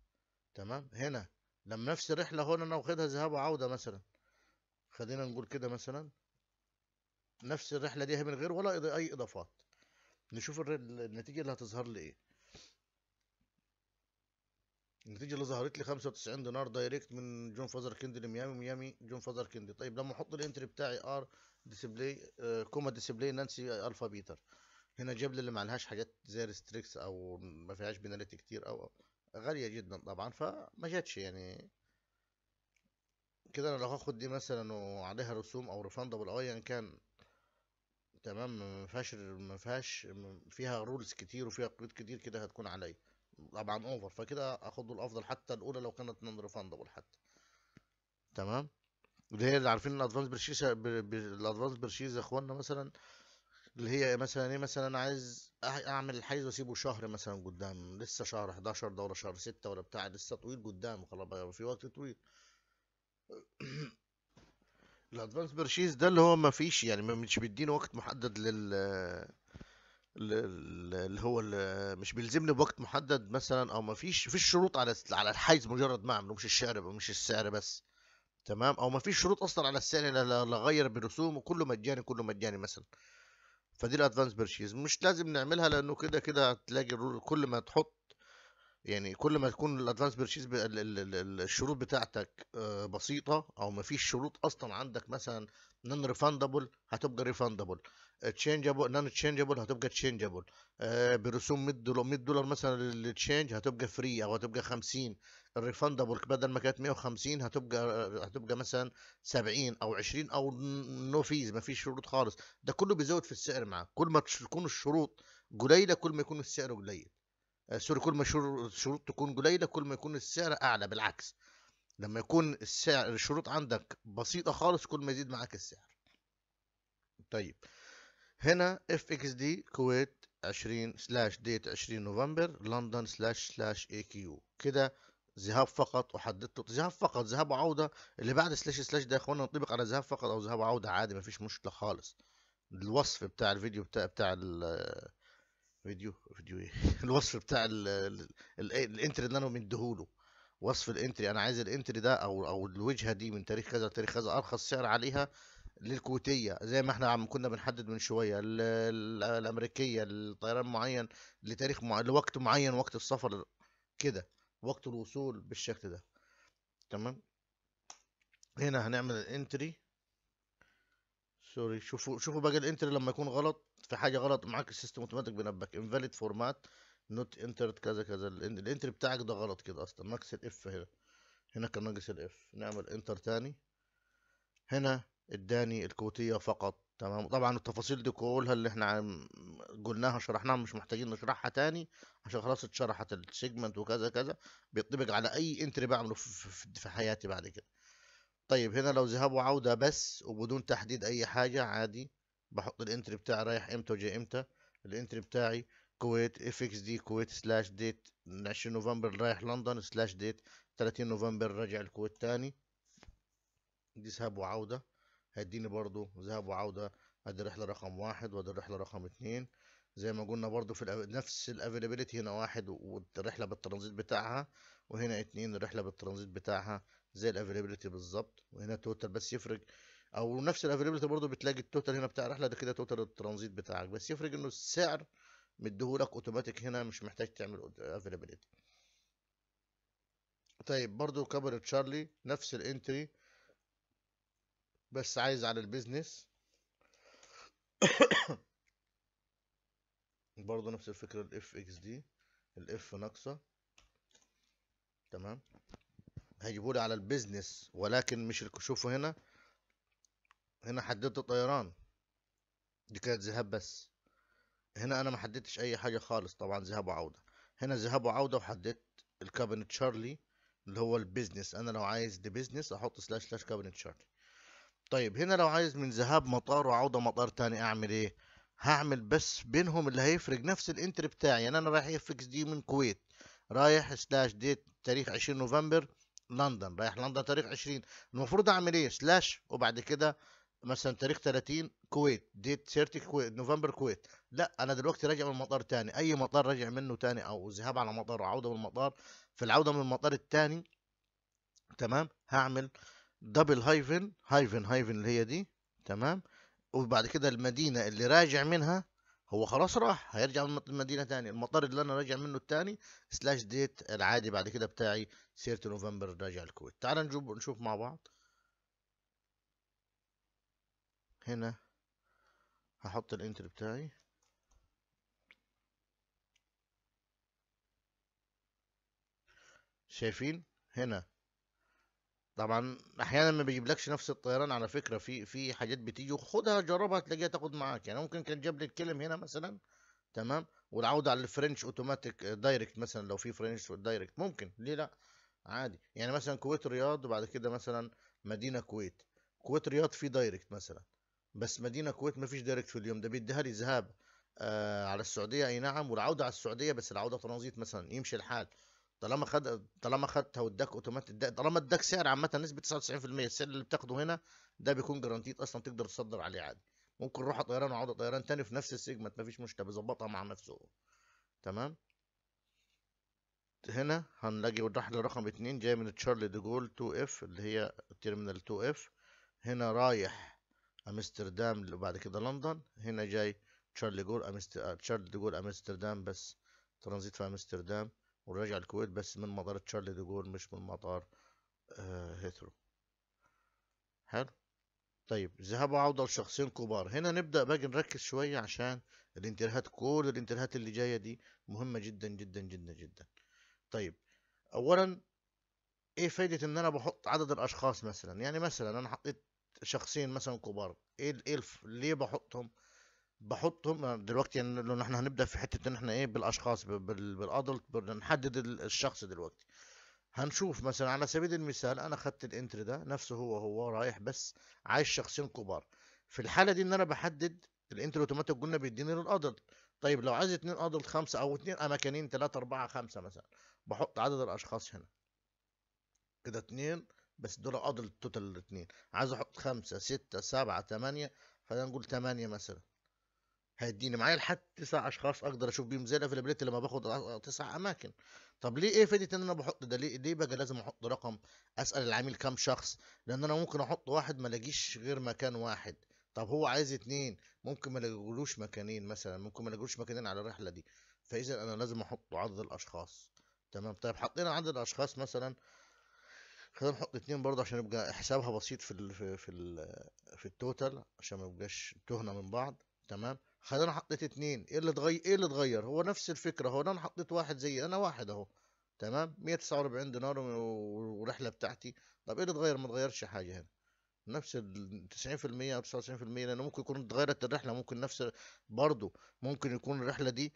تمام هنا لما نفس الرحله هنا انا واخدها ذهاب وعوده مثلا خلينا نقول كده مثلا نفس الرحله دي من غير ولا اي اضافات نشوف النتيجه اللي هتظهر لي ايه النتيجه اللي ظهرت لي 95 دينار دايركت من جون فازر كند لميامي ميامي جون فازر كند طيب لما احط الانتري بتاعي ار ديسبلاي كوما ديسبلاي نانسي الفا بيتر هنا جاب لي اللي ما حاجات زي ريستريكس او ما فيهاش بيناليتي كتير او, أو. غالية جدا طبعا فما جاتش يعني كده انا لو هاخد دي مثلا وعليها رسوم او ريفاندبل او ايا يعني كان تمام ما فيهاش ما فيهاش فيها رولز كتير وفيها قيود كتير كده هتكون عليا طبعا اوفر فكده اخد الافضل حتى الاولى لو كانت نون ريفاندبل حتى تمام اللي هي اللي عارفين الادفانس برشيز الادفانس برشيز يا اخوانا مثلا اللي هي مثلا ايه مثلا انا عايز اعمل الحيز واسيبه شهر مثلا قدام لسه شهر 11 ده ولا شهر 6 ولا بتاع لسه طويل قدام خلاص في وقت طويل الادفانس برشيز ده اللي هو ما فيش يعني مش بيديني وقت محدد لل اللي هو مش بيلزمني بوقت محدد مثلا او ما فيش فيش شروط على على الحيز مجرد ما اعمله مش الشعر مش السعر بس تمام او ما فيش شروط اصلا على السعر لا اغير بالرسوم وكله مجاني كله مجاني مثلا فدي الادفانس بيرشيز مش لازم نعملها لانه كده كده هتلاقي كل ما تحط يعني كل ما تكون الادفانس بيرشيز الشروط بتاعتك آه، بسيطه او ما فيش شروط اصلا عندك مثلا نون ريفاندبل هتبقى ريفاندبل تشينجبل نون تشينجبل هتبقى تشينجبل آه، برسوم 100 دولار 100 دولار مثلا للتشينج هتبقى فري او هتبقى 50 الريفندبل بدل ما كانت 150 هتبقى هتبقى مثلا 70 او 20 او نو فيز ما فيش شروط خالص ده كله بيزود في السعر معاه كل ما تكون الشروط قليله كل ما يكون السعر قليل آه، سوري كل ما الشروط تكون قليله كل ما يكون السعر اعلى بالعكس لما يكون السعر الشروط عندك بسيطه خالص كل ما يزيد معاك السعر طيب هنا اف اكس دي كويت 20 سلاش ديت 20 نوفمبر لندن سلاش سلاش اي كيو كده ذهاب فقط وحددت ذهاب فقط ذهاب وعوده اللي بعد سلاش سلاش ده يا اخوانا ينطبق على ذهاب فقط او ذهاب وعوده عادي مفيش مشكله خالص الوصف بتاع الفيديو بتاع بتاع ال فيديو فيديو ايه الوصف بتاع ال ال الانتري اللي انا مديهوله وصف الانتري انا عايز الانتري ده او او الوجهه دي من تاريخ كذا لتاريخ كذا ارخص سعر عليها للكويتية زي ما احنا عم كنا بنحدد من شوية الأمريكية لطيران معين لتاريخ مع... لوقت معين وقت السفر كده وقت الوصول بالشكل ده تمام هنا هنعمل الانتري سوري شوفوا شوفوا باقي الانتري لما يكون غلط في حاجه غلط معاك السيستم اوتوماتيك بينبهك انفاليد فورمات نوت انترد كذا كذا الانتري بتاعك ده غلط كده اصلا ناقص الاف هنا هنا كان ناقص الاف نعمل انتر تاني هنا اداني الكوتيه فقط تمام طبعا التفاصيل دي كلها اللي احنا قلناها شرحناها مش محتاجين نشرحها تاني عشان خلاص اتشرحت السيجمنت وكذا كذا بيطبق على اي انتري بعمله في في حياتي بعد كده طيب هنا لو ذهاب وعودة بس وبدون تحديد اي حاجة عادي بحط الانتري بتاعي رايح امتى وجاي امتى الانتري بتاعي كويت اف اكس دي كويت سلاش ديت 20 نوفمبر رايح لندن سلاش ديت 30 نوفمبر راجع الكويت تاني دي ذهاب وعودة هيديني برضو ذهب وعودة ادي الرحلة رقم واحد وادي الرحلة رقم اتنين زي ما قلنا برضو في نفس الافيلابيلتي هنا واحد والرحلة بالترانزيت بتاعها وهنا اتنين الرحلة بالترانزيت بتاعها زي الافيلابيلتي بالظبط وهنا توتال بس يفرق او نفس الافيلابيلتي برضو بتلاقي التوتال هنا بتاع الرحلة ده كده توتال الترانزيت بتاعك بس يفرق انه السعر مديهولك اوتوماتيك هنا مش محتاج تعمل افيلابيلتي طيب برضو كبر تشارلي نفس الانتري بس عايز على البيزنس برضه نفس الفكرة الاف اكس دي الاف ناقصة تمام هيجيبولي على البيزنس ولكن مش شوفوا هنا هنا حددت طيران دي كانت ذهاب بس هنا انا ما حددتش اي حاجة خالص طبعا ذهاب وعودة هنا ذهاب وعودة وحددت الكابينت شارلي اللي هو البيزنس انا لو عايز دي بيزنس احط سلاش سلاش كابينت شارلي طيب هنا لو عايز من ذهاب مطار وعودة مطار تاني اعمل ايه هعمل بس بينهم اللي هيفرق نفس الانتر بتاعي يعني انا رايح اف دي من الكويت رايح سلاش ديت تاريخ 20 نوفمبر لندن رايح لندن تاريخ 20 المفروض اعمل ايه سلاش وبعد كده مثلا تاريخ 30 كويت ديت 30 كويت نوفمبر كويت لا انا دلوقتي راجع من مطار تاني اي مطار راجع منه تاني او ذهاب على مطار وعوده من المطار في العوده من المطار التاني تمام هعمل دبل هايفن هايفن هايفن اللي هي دي تمام وبعد كده المدينة اللي راجع منها هو خلاص راح هيرجع من المدينة تاني المطار اللي أنا راجع منه التاني سلاش ديت العادي بعد كده بتاعي سيرة نوفمبر راجع الكويت تعال نجوب نشوف مع بعض هنا هحط الانتر بتاعي شايفين هنا طبعا احيانا ما بيجيبلكش نفس الطيران على فكره في في حاجات بتيجي وخدها جربها هتلاقيها تاخد معاك يعني ممكن كان جاب لي الكلم هنا مثلا تمام والعوده على الفرنش اوتوماتيك آه، دايركت مثلا لو في فرنش دايركت ممكن ليه لا عادي يعني مثلا كويت رياض وبعد كده مثلا مدينه كويت كويت رياض في دايركت مثلا بس مدينه كويت ما فيش دايركت في اليوم ده بيديها لي ذهاب آه على السعوديه اي نعم والعوده على السعوديه بس العوده ترانزيت مثلا يمشي الحال طالما خد طالما خدتها واداك اوتوماتيك ده... طالما اداك سعر عامه نسبه 99% السعر اللي بتاخده هنا ده بيكون جرانتيت اصلا تقدر تصدر عليه عادي ممكن روح طيران وعوده طيران تاني في نفس السيجمنت مفيش مشكله بيظبطها مع نفسه تمام هنا هنلاقي الرحله رقم 2 جايه من تشارلي جول 2 اف اللي هي التيرمينال 2 اف هنا رايح امستردام وبعد كده لندن هنا جاي تشارلي جول أمستر... آه، تشارلي ديجول امستردام بس ترانزيت في امستردام ورجع الكويت بس من مطار تشارلي ديجول مش من مطار آه، هيثرو حلو طيب ذهاب وعودة لشخصين كبار هنا نبدأ باقي نركز شوية عشان الانترهات كل الانترهات اللي جاية دي مهمة جدا جدا جدا جدا طيب أولا ايه فايدة ان انا بحط عدد الاشخاص مثلا يعني مثلا انا حطيت شخصين مثلا كبار ايه الالف إيه ليه بحطهم بحطهم دلوقتي يعني لو احنا هنبدا في حته ان احنا ايه بالاشخاص بالادلت نحدد الشخص دلوقتي هنشوف مثلا على سبيل المثال انا خدت الانتر ده نفسه هو هو رايح بس عايش شخصين كبار في الحاله دي ان انا بحدد الانتر اوتوماتيك قلنا بيديني للادلت طيب لو عايز اثنين ادلت خمسه او اثنين اماكنين ثلاثه اربعه خمسه مثلا بحط عدد الاشخاص هنا كده اثنين بس دول ادلت توتال اثنين عايز احط خمسه سته سبعه ثمانيه خلينا نقول ثمانيه مثلا هيديني معايا لحد تسع اشخاص اقدر اشوف بيهم زي الافيلابيلتي لما باخد تسع اماكن طب ليه ايه فايده ان انا بحط ده ليه ليه بقى لازم احط رقم اسال العميل كام شخص لان انا ممكن احط واحد ما الاقيش غير مكان واحد طب هو عايز اتنين ممكن ما لاقيلوش مكانين مثلا ممكن ما لاقيلوش مكانين على الرحله دي فاذا انا لازم احط عدد الاشخاص تمام طيب حطينا عدد الاشخاص مثلا خلينا نحط اتنين برضه عشان يبقى حسابها بسيط في الـ في الـ في التوتال عشان ما يبقاش تهنا من بعض تمام انا حطيت اتنين ايه اللي اتغير ايه اللي اتغير هو نفس الفكره هو انا حطيت واحد زي انا واحد اهو تمام 149 دينار والرحله بتاعتي طب ايه اللي اتغير ما اتغيرش حاجه هنا نفس ال 90% او 99% لان ممكن يكون اتغيرت الرحله ممكن نفس برضه ممكن يكون الرحله دي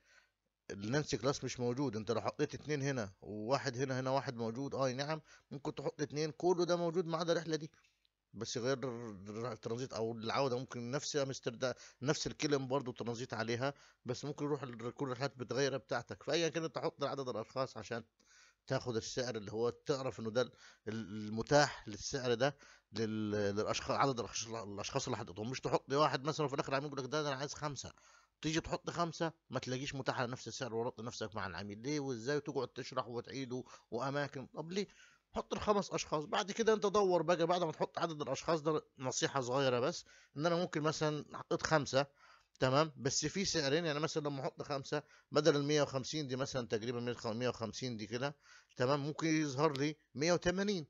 النانسي كلاس مش موجود انت لو حطيت اتنين هنا وواحد هنا هنا واحد موجود اي آه نعم ممكن تحط اتنين كله ده موجود ما عدا الرحله دي بس غير الترانزيت او العوده ممكن نفس امستردام نفس الكلم برضه ترانزيت عليها بس ممكن يروح كل الرحلات بتغيرها بتاعتك فايا كده تحط عدد الاشخاص عشان تاخد السعر اللي هو تعرف انه ده المتاح للسعر ده للاشخاص عدد الاشخاص اللي حطيتهم مش تحط واحد مثلا في الاخر عميل يقول لك ده انا عايز خمسه تيجي تحط خمسة ما تلاقيش متاح على نفس السعر ورط نفسك مع العميل ليه وازاي وتقعد تشرح وتعيده واماكن طب ليه حط الخمس اشخاص بعد كده انت دور بقى بعد ما تحط عدد الاشخاص ده نصيحه صغيره بس ان انا ممكن مثلا حطيت خمسه تمام بس في سعرين يعني مثلا لما احط خمسه بدل ال 150 دي مثلا تقريبا 150 دي كده تمام ممكن يظهر لي 180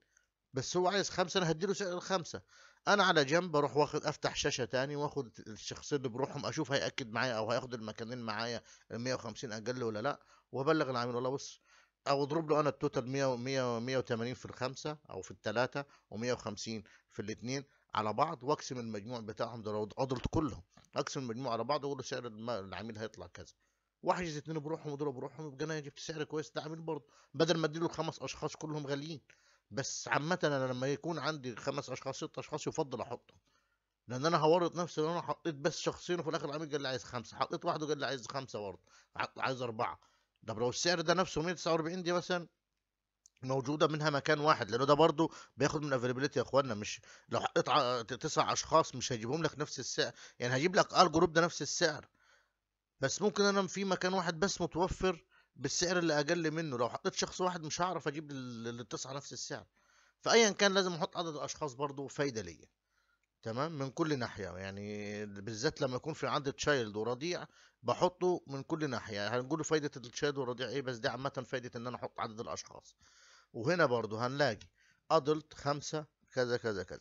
بس هو عايز خمسه انا هديله سعر الخمسه انا على جنب اروح واخد افتح شاشه تاني واخد الشخصين اللي بروحهم اشوف هياكد معايا او هياخد المكانين معايا ال 150 اقل ولا لا وابلغ العميل والله بص او اضرب له انا التوتال 100 100 180 في الخمسه او في الثلاثه و150 في الاثنين على بعض واقسم المجموع بتاعهم ده لو كلهم اقسم المجموع على بعض واقول له سعر العميل هيطلع كذا واحجز اثنين بروحهم ودول بروحهم يبقى انا جبت سعر كويس للعميل برضه بدل ما اديله خمس اشخاص كلهم غاليين بس عامة انا لما يكون عندي خمس اشخاص ست اشخاص يفضل احطهم لان انا هورط نفسي لو انا حطيت بس شخصين وفي الاخر العميل قال لي عايز خمسه حطيت واحد وقال لي عايز خمسه برضه عايز اربعه طب لو السعر ده نفسه 149 دي مثلا موجوده منها مكان واحد لانه ده برضو بياخد من افيلابيلتي يا اخوانا مش لو حطيت تسع اشخاص مش هيجيبهم لك نفس السعر يعني هجيب لك ار الجروب ده نفس السعر بس ممكن انا في مكان واحد بس متوفر بالسعر اللي اقل منه لو حطيت شخص واحد مش هعرف اجيب للتسعه نفس السعر فايا كان لازم احط عدد الاشخاص برضو فايده ليا تمام من كل ناحيه يعني بالذات لما يكون في عندي تشايلد ورضيع بحطه من كل ناحيه يعني هنقول فايده التشايلد والرضيع ايه بس دي عامه فايده ان انا احط عدد الاشخاص وهنا برضو هنلاقي ادلت خمسة كذا كذا كذا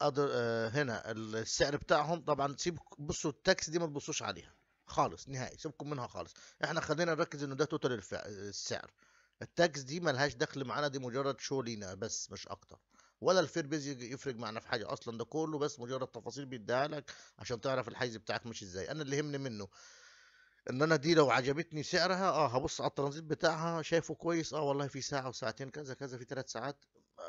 أدل آه هنا السعر بتاعهم طبعا سيب بصوا التاكس دي ما تبصوش عليها خالص نهائي سيبكم منها خالص احنا خلينا نركز انه ده توتال السعر التاكس دي ملهاش دخل معانا دي مجرد شو لينا بس مش اكتر ولا الفير بيز يفرق معنا في حاجه اصلا ده كله بس مجرد تفاصيل بيديها لك عشان تعرف الحيز بتاعك ماشي ازاي انا اللي يهمني منه ان انا دي لو عجبتني سعرها اه هبص على الترانزيت بتاعها شايفه كويس اه والله في ساعه وساعتين كذا كذا في ثلاث ساعات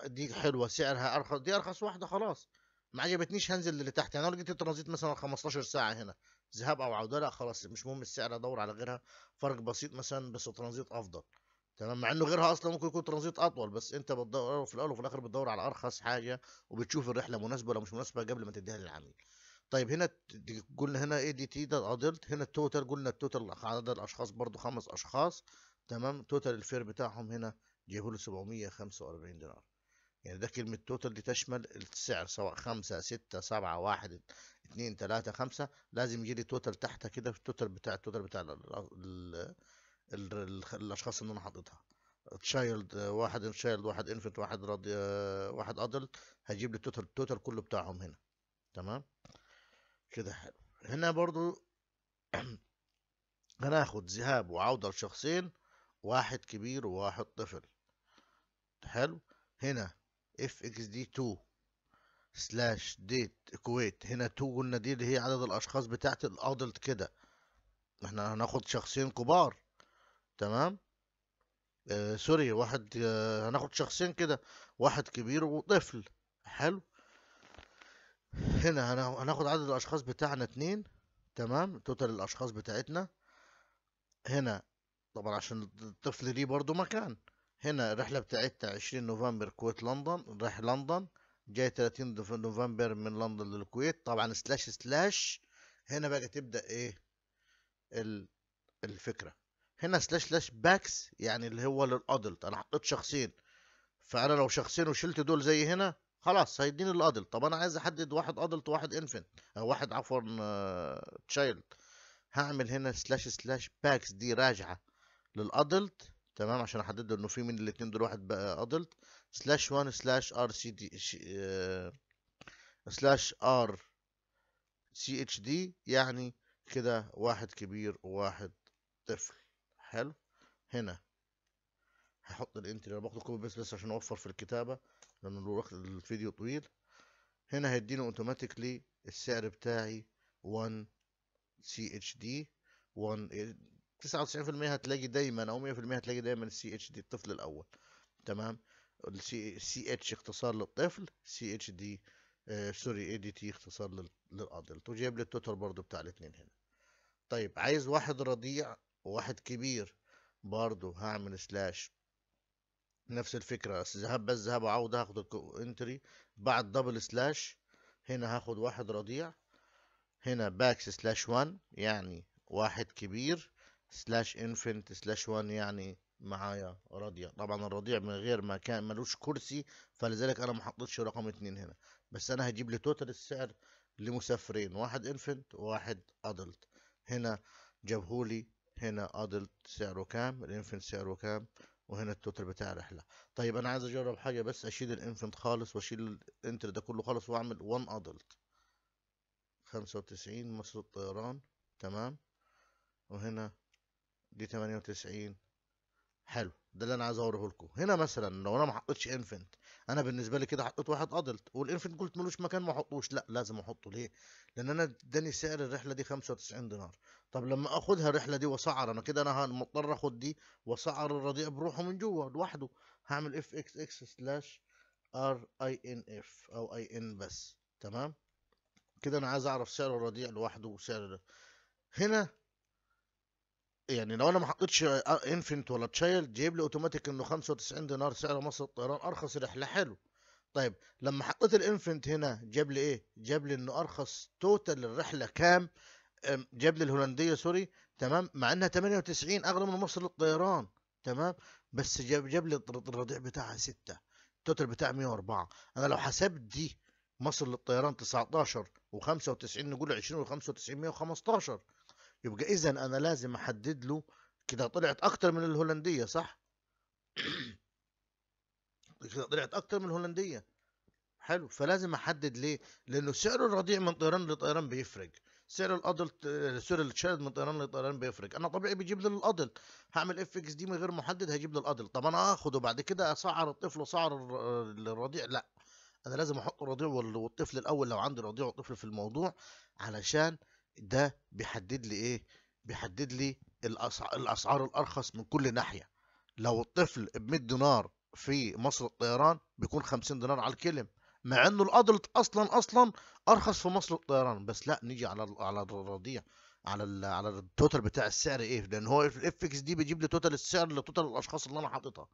دي حلوه سعرها ارخص دي ارخص واحده خلاص ما عجبتنيش هنزل للي تحت يعني انا لقيت الترانزيت مثلا 15 ساعه هنا ذهاب او عوده لا خلاص مش مهم السعر ادور على غيرها فرق بسيط مثلا بس ترانزيت افضل تمام مع انه غيرها اصلا ممكن يكون ترانزيت اطول بس انت بتدور في الاول وفي الاخر بتدور على ارخص حاجه وبتشوف الرحله مناسبه ولا مش مناسبه قبل ما تديها للعميل طيب هنا قلنا هنا اي دي تي ده ادلت هنا التوتال قلنا التوتال عدد الاشخاص برضو خمس اشخاص تمام توتال الفير بتاعهم هنا جايبوا له 745 دولار يعني ده كلمة توتال دي تشمل السعر سواء خمسة ستة سبعة واحد اتنين تلاتة خمسة لازم يجي لي توتال تحتها كده في التوتال بتاع التوتال بتاع الاشخاص اللي انا حاططها تشايلد واحد تشايلد واحد انفنت واحد راضي واحد ادلت هجيب لي التوتال التوتال كله بتاعهم هنا تمام كده حلو هنا برضو هناخد ذهاب وعودة لشخصين واحد كبير وواحد طفل حلو هنا اف اكس دي 2 سلاش ديت كويت هنا 2 قلنا دي اللي هي عدد الاشخاص بتاعت الادلت كده احنا هناخد شخصين كبار تمام آه سوري واحد آه هناخد شخصين كده واحد كبير وطفل حلو هنا هناخد عدد الاشخاص بتاعنا اتنين تمام توتال الاشخاص بتاعتنا هنا طبعا عشان الطفل ليه برضو مكان هنا الرحلة بتاعتنا عشرين نوفمبر كويت لندن رايح لندن جاي تلاتين نوفمبر من لندن للكويت طبعا سلاش سلاش هنا بقى تبدأ ايه الفكرة هنا سلاش سلاش باكس يعني اللي هو للادلت انا حطيت شخصين فانا لو شخصين وشلت دول زي هنا خلاص هيديني الادلت طب انا عايز احدد واحد ادلت وواحد او واحد عفوا تشايلد آه، هعمل هنا سلاش سلاش باكس دي راجعه للادلت تمام عشان احدد انه في من الاثنين دول واحد بقى ادلت سلاش 1 سلاش ار سي دي سلاش ار سي اتش دي يعني كده واحد كبير وواحد طفل حلو هنا هحط الانتر انا باخد كوبي بيست بس عشان اوفر في الكتابه لان الفيديو طويل هنا هيديني اوتوماتيكلي السعر بتاعي 1 سي اتش دي 1 99% هتلاقي دايما او 100% هتلاقي دايما السي اتش دي الطفل الاول تمام السي اتش اختصار للطفل سي اتش دي سوري اي دي تي اختصار للادلت وجايب لي التوتال برضو بتاع الاثنين هنا طيب عايز واحد رضيع وواحد كبير برضو هعمل سلاش نفس الفكرة بس ذهاب بس ذهاب وعودة هاخد انتري بعد دبل سلاش هنا هاخد واحد رضيع هنا باكس سلاش وان يعني واحد كبير سلاش انفنت سلاش وان يعني معايا رضيع طبعا الرضيع من غير ما كان ملوش كرسي فلذلك انا ما حطيتش رقم اتنين هنا بس انا هجيب لي توتال السعر لمسافرين واحد انفنت وواحد ادلت هنا جابهولي هنا ادلت سعره كام الانفنت سعره كام وهنا التوتال بتاع الرحله طيب انا عايز اجرب حاجه بس اشيل الانفنت خالص واشيل الانتر ده كله خالص واعمل 1 ادلت 95 مصر الطيران تمام وهنا دي 98 حلو ده اللي انا عايز اوريه لكم هنا مثلا لو انا ما حطيتش انفنت انا بالنسبه لي كده حطيت واحد ادلت والانفنت قلت ملوش مكان ما احطوش لا لازم احطه ليه لان انا اداني سعر الرحله دي 95 دينار طب لما اخدها الرحله دي واسعر انا كده انا مضطر اخد دي واسعر الرضيع بروحه من جوه لوحده هعمل اف اكس اكس سلاش ار اي ان اف او اي ان بس تمام كده انا عايز اعرف سعر الرضيع لوحده وسعر هنا يعني لو انا ما حطيتش انفنت ولا تشايلد جايب لي اوتوماتيك انه 95 دينار سعر مصر الطيران ارخص رحله حلو طيب لما حطيت الانفنت هنا جاب لي ايه جاب لي انه ارخص توتال الرحله كام جاب لي الهولنديه سوري تمام مع انها 98 اغلى من مصر للطيران تمام بس جاب جاب لي الرضيع بتاعها 6 التوتال بتاع 104 انا لو حسبت دي مصر للطيران 19 و95 نقول 20 و95 115 يبقى اذا انا لازم احدد له كده طلعت اكتر من الهولنديه صح كده طلعت اكتر من الهولنديه حلو فلازم احدد ليه لانه سعر الرضيع من طيران لطيران بيفرق سعر الادلت سعر التشارد من طيران لطيران بيفرق انا طبيعي بجيب لي الادلت هعمل اف اكس دي من غير محدد هيجيب لي الادلت طب انا اخده بعد كده اسعر الطفل وسعر الرضيع لا انا لازم احط الرضيع والطفل الاول لو عندي رضيع وطفل في الموضوع علشان ده بيحدد لي ايه بيحدد لي الاسعار الارخص من كل ناحيه لو الطفل ب 100 دينار في مصر الطيران بيكون 50 دينار على الكلم مع انه الادلت اصلا اصلا ارخص في مصر الطيران بس لا نيجي على على الرضيع على الـ على التوتال بتاع السعر ايه لان هو الاف اكس دي بيجيب لي توتال السعر لتوتال الاشخاص اللي انا حاططها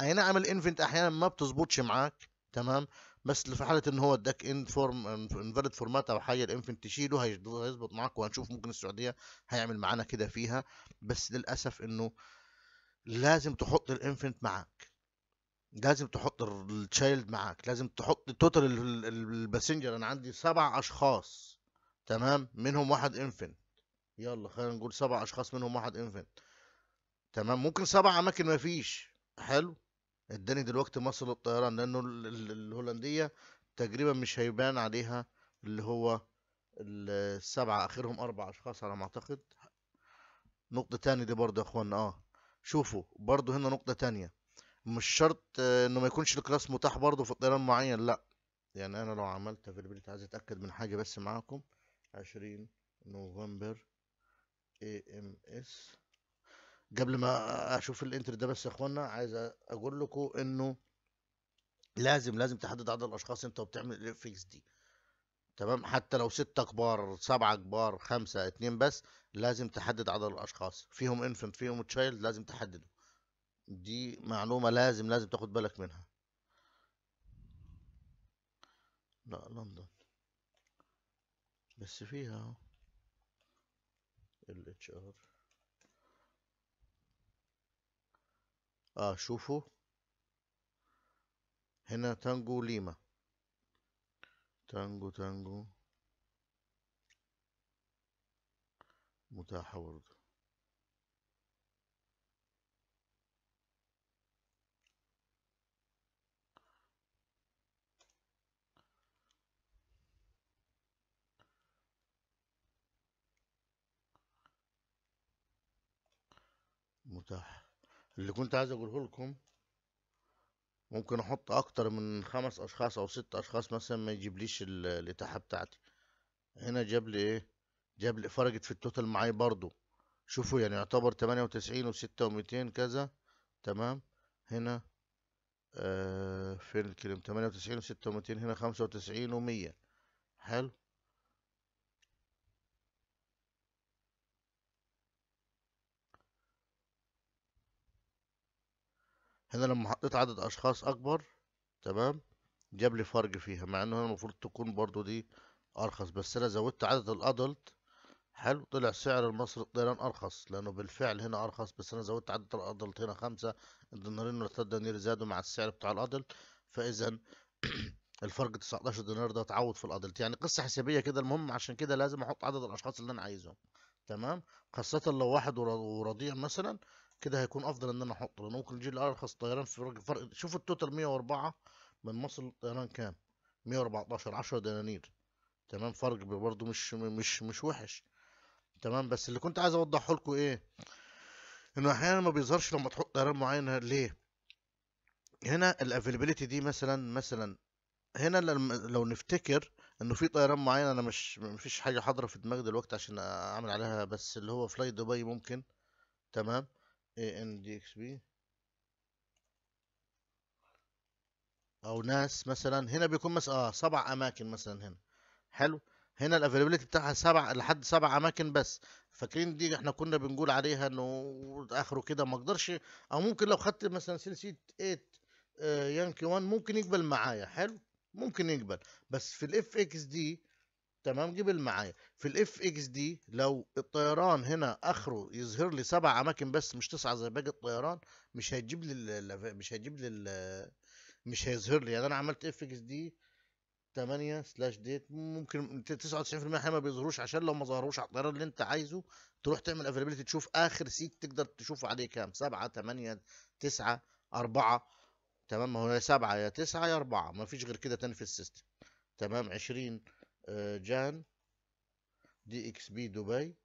اي نعم الانفنت احيانا ما بتظبطش معاك تمام بس في حاله ان هو اداك ان فورم انفاليد فورمات او حاجه الانفنت تشيله هيظبط معاك وهنشوف ممكن السعوديه هيعمل معانا كده فيها بس للاسف انه لازم تحط الانفنت معاك لازم تحط التشايلد معاك لازم تحط توتال الباسنجر انا عندي سبع اشخاص تمام منهم واحد انفنت يلا خلينا نقول سبع اشخاص منهم واحد انفنت تمام ممكن سبع اماكن مفيش حلو اداني دلوقتي مصر للطيران لانه الهولنديه تقريبا مش هيبان عليها اللي هو السبعه اخرهم اربع اشخاص على ما اعتقد نقطه تانية دي برضه يا اخوانا اه شوفوا برضه هنا نقطه تانية مش شرط آه، انه ما يكونش الكلاس متاح برضه في الطيران معين لا يعني انا لو عملت افيلابيلتي عايز اتاكد من حاجه بس معاكم عشرين نوفمبر اي ام اس قبل ما اشوف الانتر ده بس يا اخوانا عايز اقول لكم انه لازم لازم تحدد عدد الاشخاص انت وبتعمل الفيكس دي تمام حتى لو ستة كبار سبعة كبار خمسة اتنين بس لازم تحدد عدد الاشخاص فيهم انفنت فيهم تشايلد لازم تحدده دي معلومة لازم لازم تاخد بالك منها لا لندن بس فيها ال ار اه شوفوا هنا تانجو ليما تانجو تانجو متاحة برضو متاح اللي كنت عايز اقوله لكم ممكن احط اكتر من خمس اشخاص او ست اشخاص مثلا ما يجيبليش الاتاحه بتاعتي هنا جاب لي ايه جاب لي فرجت في التوتال معايا برضو شوفوا يعني يعتبر تمانية وتسعين وستة وميتين كذا تمام هنا آه فين الكلام تمانية وتسعين وستة وميتين هنا خمسة وتسعين ومية حلو هنا لما حطيت عدد اشخاص اكبر تمام جاب لي فرق فيها مع انه هنا المفروض تكون برضو دي ارخص بس انا زودت عدد الادلت حلو طلع سعر المصري الطيران ارخص لانه بالفعل هنا ارخص بس انا زودت عدد الادلت هنا خمسة الدنارين ولا تلات دنانير زادوا مع السعر بتاع الادلت فاذا الفرق 19 دينار ده اتعوض في الادلت يعني قصه حسابيه كده المهم عشان كده لازم احط عدد الاشخاص اللي انا عايزهم تمام خاصه لو واحد ورضيع مثلا كده هيكون افضل ان انا احطه لان ممكن يجي لي ارخص طيران في فرق شوف التوتال 104 من مصر للطيران كام 114 10 دنانير تمام فرق برضو مش مش مش وحش تمام بس اللي كنت عايز اوضحه لكم ايه انه احيانا ما بيظهرش لما تحط طيران معين ليه هنا الافيلابيلتي دي مثلا مثلا هنا لو نفتكر انه في طيران معين انا مش مفيش حاجه حاضره في دماغي دلوقتي عشان اعمل عليها بس اللي هو فلاي دبي ممكن تمام ANDXB او ناس مثلا هنا بيكون مثلا اه سبع اماكن مثلا هنا حلو هنا الافيلابيلتي بتاعها سبع لحد سبع اماكن بس فاكرين دي احنا كنا بنقول عليها انه اخره كده ما اقدرش او ممكن لو خدت مثلا سلسله 8 آه يانكي 1 ممكن يقبل معايا حلو ممكن يقبل بس في الاف اكس دي تمام جبل معايا في الاف اكس دي لو الطيران هنا اخره يظهر لي سبع اماكن بس مش تسعه زي باقي الطيران مش هيجيب لي مش هيجيب لي مش هيظهر لي يعني انا عملت اف اكس دي 8 سلاش ديت ممكن 99% ما بيظهروش عشان لو ما ظهروش على الطيران اللي انت عايزه تروح تعمل افيلابيلتي تشوف اخر سيت تقدر تشوفه عليه كام 7 8 9 4 تمام ما هو يا 7 يا 9 يا 4 ما فيش غير كده تاني في السيستم تمام 20 آه، جان دي اكس بي دبي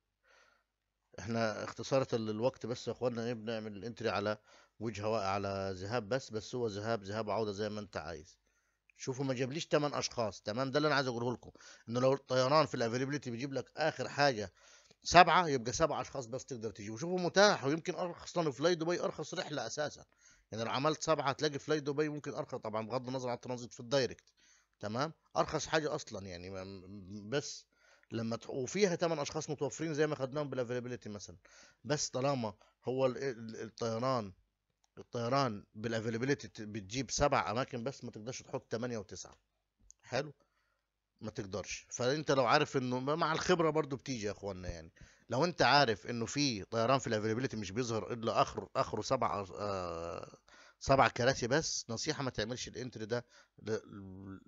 احنا اختصرت الوقت بس يا اخواننا ايه بنعمل الانتري على وجهه واقع على ذهاب بس بس هو ذهاب ذهاب عودة زي ما انت عايز شوفوا ما جابليش 8 اشخاص تمام ده اللي انا عايز اقوله لكم انه لو الطيران في الافيلابيلتي بيجيب لك اخر حاجه سبعه يبقى سبعه اشخاص بس تقدر تجيبه شوفوا متاح ويمكن ارخص لانه فلاي دبي ارخص رحله اساسا يعني لو عملت سبعه هتلاقي فلاي دبي ممكن ارخص طبعا بغض النظر عن الترانزيت في الدايركت تمام ارخص حاجه اصلا يعني بس لما وفيها ثمان اشخاص متوفرين زي ما خدناهم بالافيلابيلتي مثلا بس طالما هو الطيران الطيران بالافيلابيلتي بتجيب سبع اماكن بس ما تقدرش تحط ثمانية وتسعة حلو ما تقدرش فانت لو عارف انه مع الخبره برضو بتيجي يا اخوانا يعني لو انت عارف انه في طيران في الافيلابيلتي مش بيظهر الا اخر اخره سبع آه سبع كراسي بس نصيحه ما تعملش الانتر ده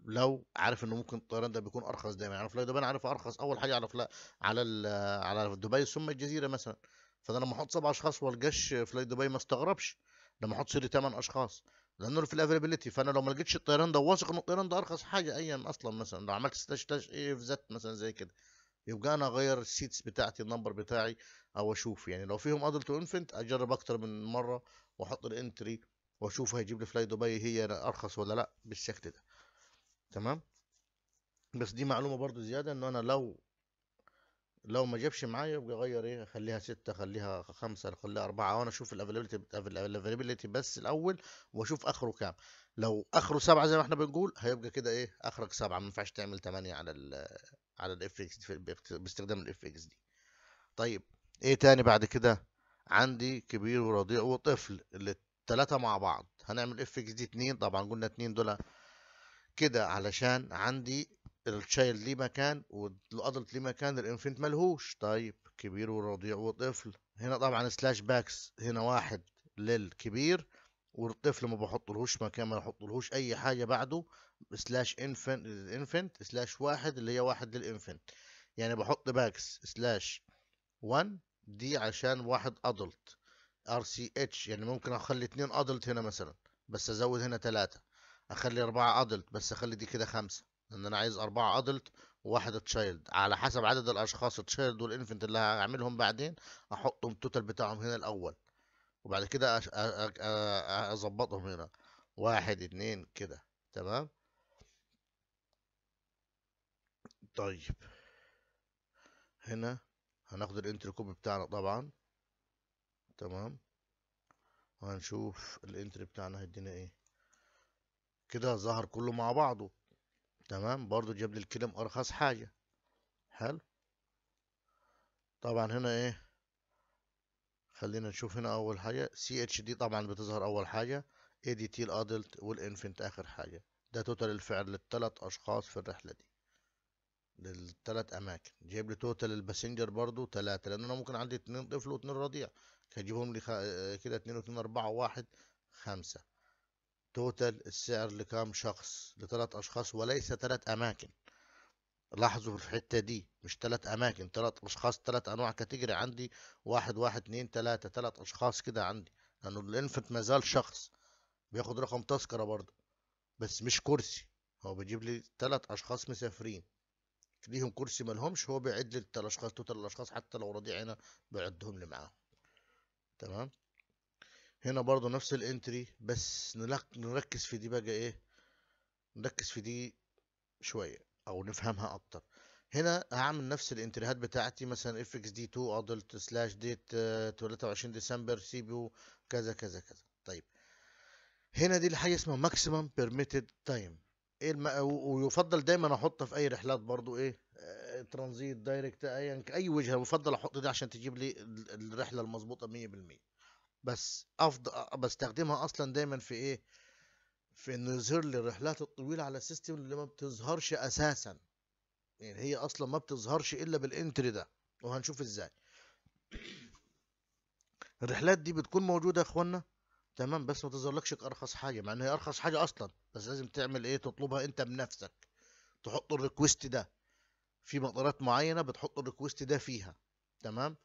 لو عارف انه ممكن الطيران ده بيكون ارخص دايما يعني فلاي دبي انا عارف ارخص اول حاجه على على على دبي ثم الجزيره مثلا فانا لما احط سبع اشخاص والجش فلاي دبي ما استغربش لما احط سيري ثمان اشخاص لانه في الافيلابيلتي فانا لو ما لقيتش الطيران ده واثق ان الطيران ده ارخص حاجه ايا اصلا مثلا لو عملت ستاش تاش ايه في ذات مثلا زي كده يبقى انا اغير السيتس بتاعتي النمبر بتاعي او اشوف يعني لو فيهم ادلت وانفنت اجرب اكتر من مره واحط الانتري واشوف هيجيب لي فلاي دبي هي ارخص ولا لا بالشكل ده تمام بس دي معلومه برضو زياده ان انا لو لو ما جابش معايا يبقى اغير ايه اخليها ستة اخليها خمسة اخليها اربعة وانا اشوف الافيلابيلتي بس الاول واشوف اخره كام لو اخره سبعة زي ما احنا بنقول هيبقى كده ايه اخرك سبعة ما ينفعش تعمل تمانية على الـ على الاف اكس باستخدام الاف اكس دي طيب ايه تاني بعد كده عندي كبير ورضيع وطفل اللي تلاتة مع بعض هنعمل اف اكس دي اتنين طبعا قلنا اتنين دول كده علشان عندي التشايلد ليه مكان والادلت ليه مكان الانفنت ملهوش طيب كبير ورضيع وطفل هنا طبعا سلاش باكس هنا واحد للكبير والطفل ما بحطلهوش مكان ما بحطلهوش اي حاجه بعده سلاش انفنت انفنت سلاش واحد اللي هي واحد للانفنت يعني بحط باكس سلاش 1 دي عشان واحد ادلت ار سي اتش يعني ممكن اخلي اتنين ادلت هنا مثلا بس ازود هنا تلاتة اخلي اربعة ادلت بس اخلي دي كده خمسة لان انا عايز اربعة ادلت وواحد تشايلد على حسب عدد الاشخاص التشايلد والانفنت اللي هعملهم بعدين احطهم التوتال بتاعهم هنا الاول وبعد كده اظبطهم هنا واحد اتنين كده تمام طيب هنا هناخد الانتر كوب بتاعنا طبعا تمام وهنشوف الانتري بتاعنا هيدينا ايه كده ظهر كله مع بعضه تمام برضو جاب لي الكلم ارخص حاجة حلو طبعا هنا ايه خلينا نشوف هنا اول حاجة سي اتش دي طبعا بتظهر اول حاجة اي دي تي الادلت والانفنت اخر حاجة ده توتال الفعل للتلات اشخاص في الرحلة دي للتلات اماكن جايب لي توتال الباسنجر برضو تلاتة لان انا ممكن عندي اتنين طفل واتنين رضيع هجيبهم لي خ... آه، كده اتنين واتنين اربعة واحد خمسة توتال السعر لكام شخص لتلات اشخاص وليس تلات اماكن لاحظوا في الحتة دي مش تلات اماكن تلات اشخاص تلات انواع كاتيجري عندي واحد واحد اتنين تلاتة تلات اشخاص كده عندي لانه يعني الانفنت مازال شخص بياخد رقم تذكرة برضه بس مش كرسي هو بيجيب لي تلات اشخاص مسافرين ليهم كرسي ملهمش هو بيعد لي التلات اشخاص توتال الاشخاص حتى لو رضيع هنا بيعدهم لي معاهم تمام هنا برضو نفس الانتري بس نركز في دي بقى ايه نركز في دي شوية او نفهمها اكتر هنا هعمل نفس الانتريهات بتاعتي مثلا اف اكس دي 2 ادلت سلاش ديت 23 ديسمبر سي بي كذا كذا كذا طيب هنا دي الحاجه اسمها ماكسيمم بيرميتد تايم ايه ويفضل دايما احطها في اي رحلات برضو ايه ترانزيت دايركت ايا اي وجهه بفضل احط دي عشان تجيب لي الرحله المظبوطه 100% بس افضل بستخدمها اصلا دايما في ايه في انه يظهر لي الرحلات الطويله على السيستم اللي ما بتظهرش اساسا يعني هي اصلا ما بتظهرش الا بالانتري ده وهنشوف ازاي الرحلات دي بتكون موجوده يا اخوانا تمام بس ما تظهرلكش كارخص حاجه مع ان هي ارخص حاجه اصلا بس لازم تعمل ايه تطلبها انت بنفسك تحط الريكوست ده في مقدارات معينه بتحط الريكوست ده فيها تمام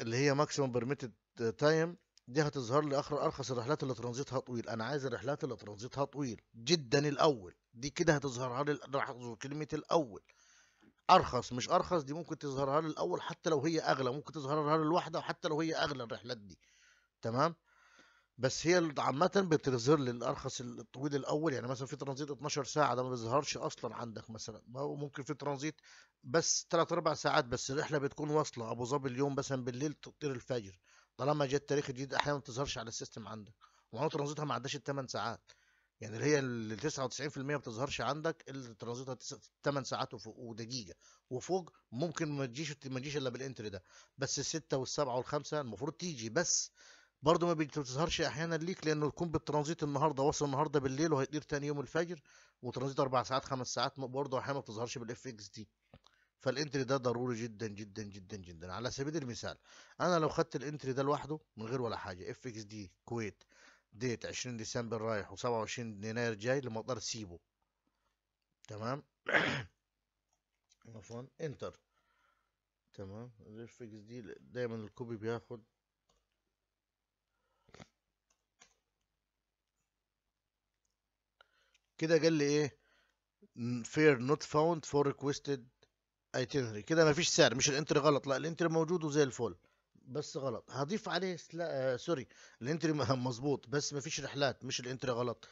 اللي هي ماكسيمم بيرميتد تايم دي هتظهر لي اخر ارخص الرحلات اللي ترانزيتها طويل انا عايز الرحلات اللي ترانزيتها طويل جدا الاول دي كده هتظهرها لي لاحظوا كلمه الاول ارخص مش ارخص دي ممكن تظهرها لي الاول حتى لو هي اغلى ممكن تظهرها لي الواحده وحتى لو هي اغلى الرحلات دي تمام بس هي عامة بتظهر لي الارخص الطويل الاول يعني مثلا في ترانزيت 12 ساعة ده ما بيظهرش اصلا عندك مثلا ممكن في ترانزيت بس 3 اربع ساعات بس الرحلة بتكون واصلة ابو ظبي اليوم مثلا بالليل تطير الفجر طالما جه التاريخ الجديد احيانا ما بتظهرش على السيستم عندك ومعناته ترانزيتها ما عداش الثمان ساعات يعني اللي هي ال 99% ما بتظهرش عندك اللي ترانزيتها 8 ساعات وفوق ودقيقه وفوق ممكن ما تجيش ما تجيش الا بالانتري ده بس السته والسبعه والخمسه المفروض تيجي بس برضه ما بتظهرش احيانا ليك لانه يكون بالترانزيت النهارده واصل النهارده بالليل وهيطير تاني يوم الفجر وترانزيت اربع ساعات خمس ساعات برضه احيانا ما بتظهرش بالاف اكس دي فالانتري ده ضروري جدا جدا جدا جدا على سبيل المثال انا لو خدت الانتري ده لوحده من غير ولا حاجه اف اكس دي كويت ديت 20 ديسمبر رايح و27 يناير جاي لمطار سيبو تمام عفوا انتر تمام الاف اكس دي دايما الكوبي بياخد كده قال لي ايه فير نوت فاوند فور ريكويستد ايتنري كده مفيش سعر مش الانتري غلط لا الانتري موجود وزي الفل بس غلط هضيف عليه سلا... آه سوري الانتري مظبوط بس مفيش رحلات مش الانتري غلط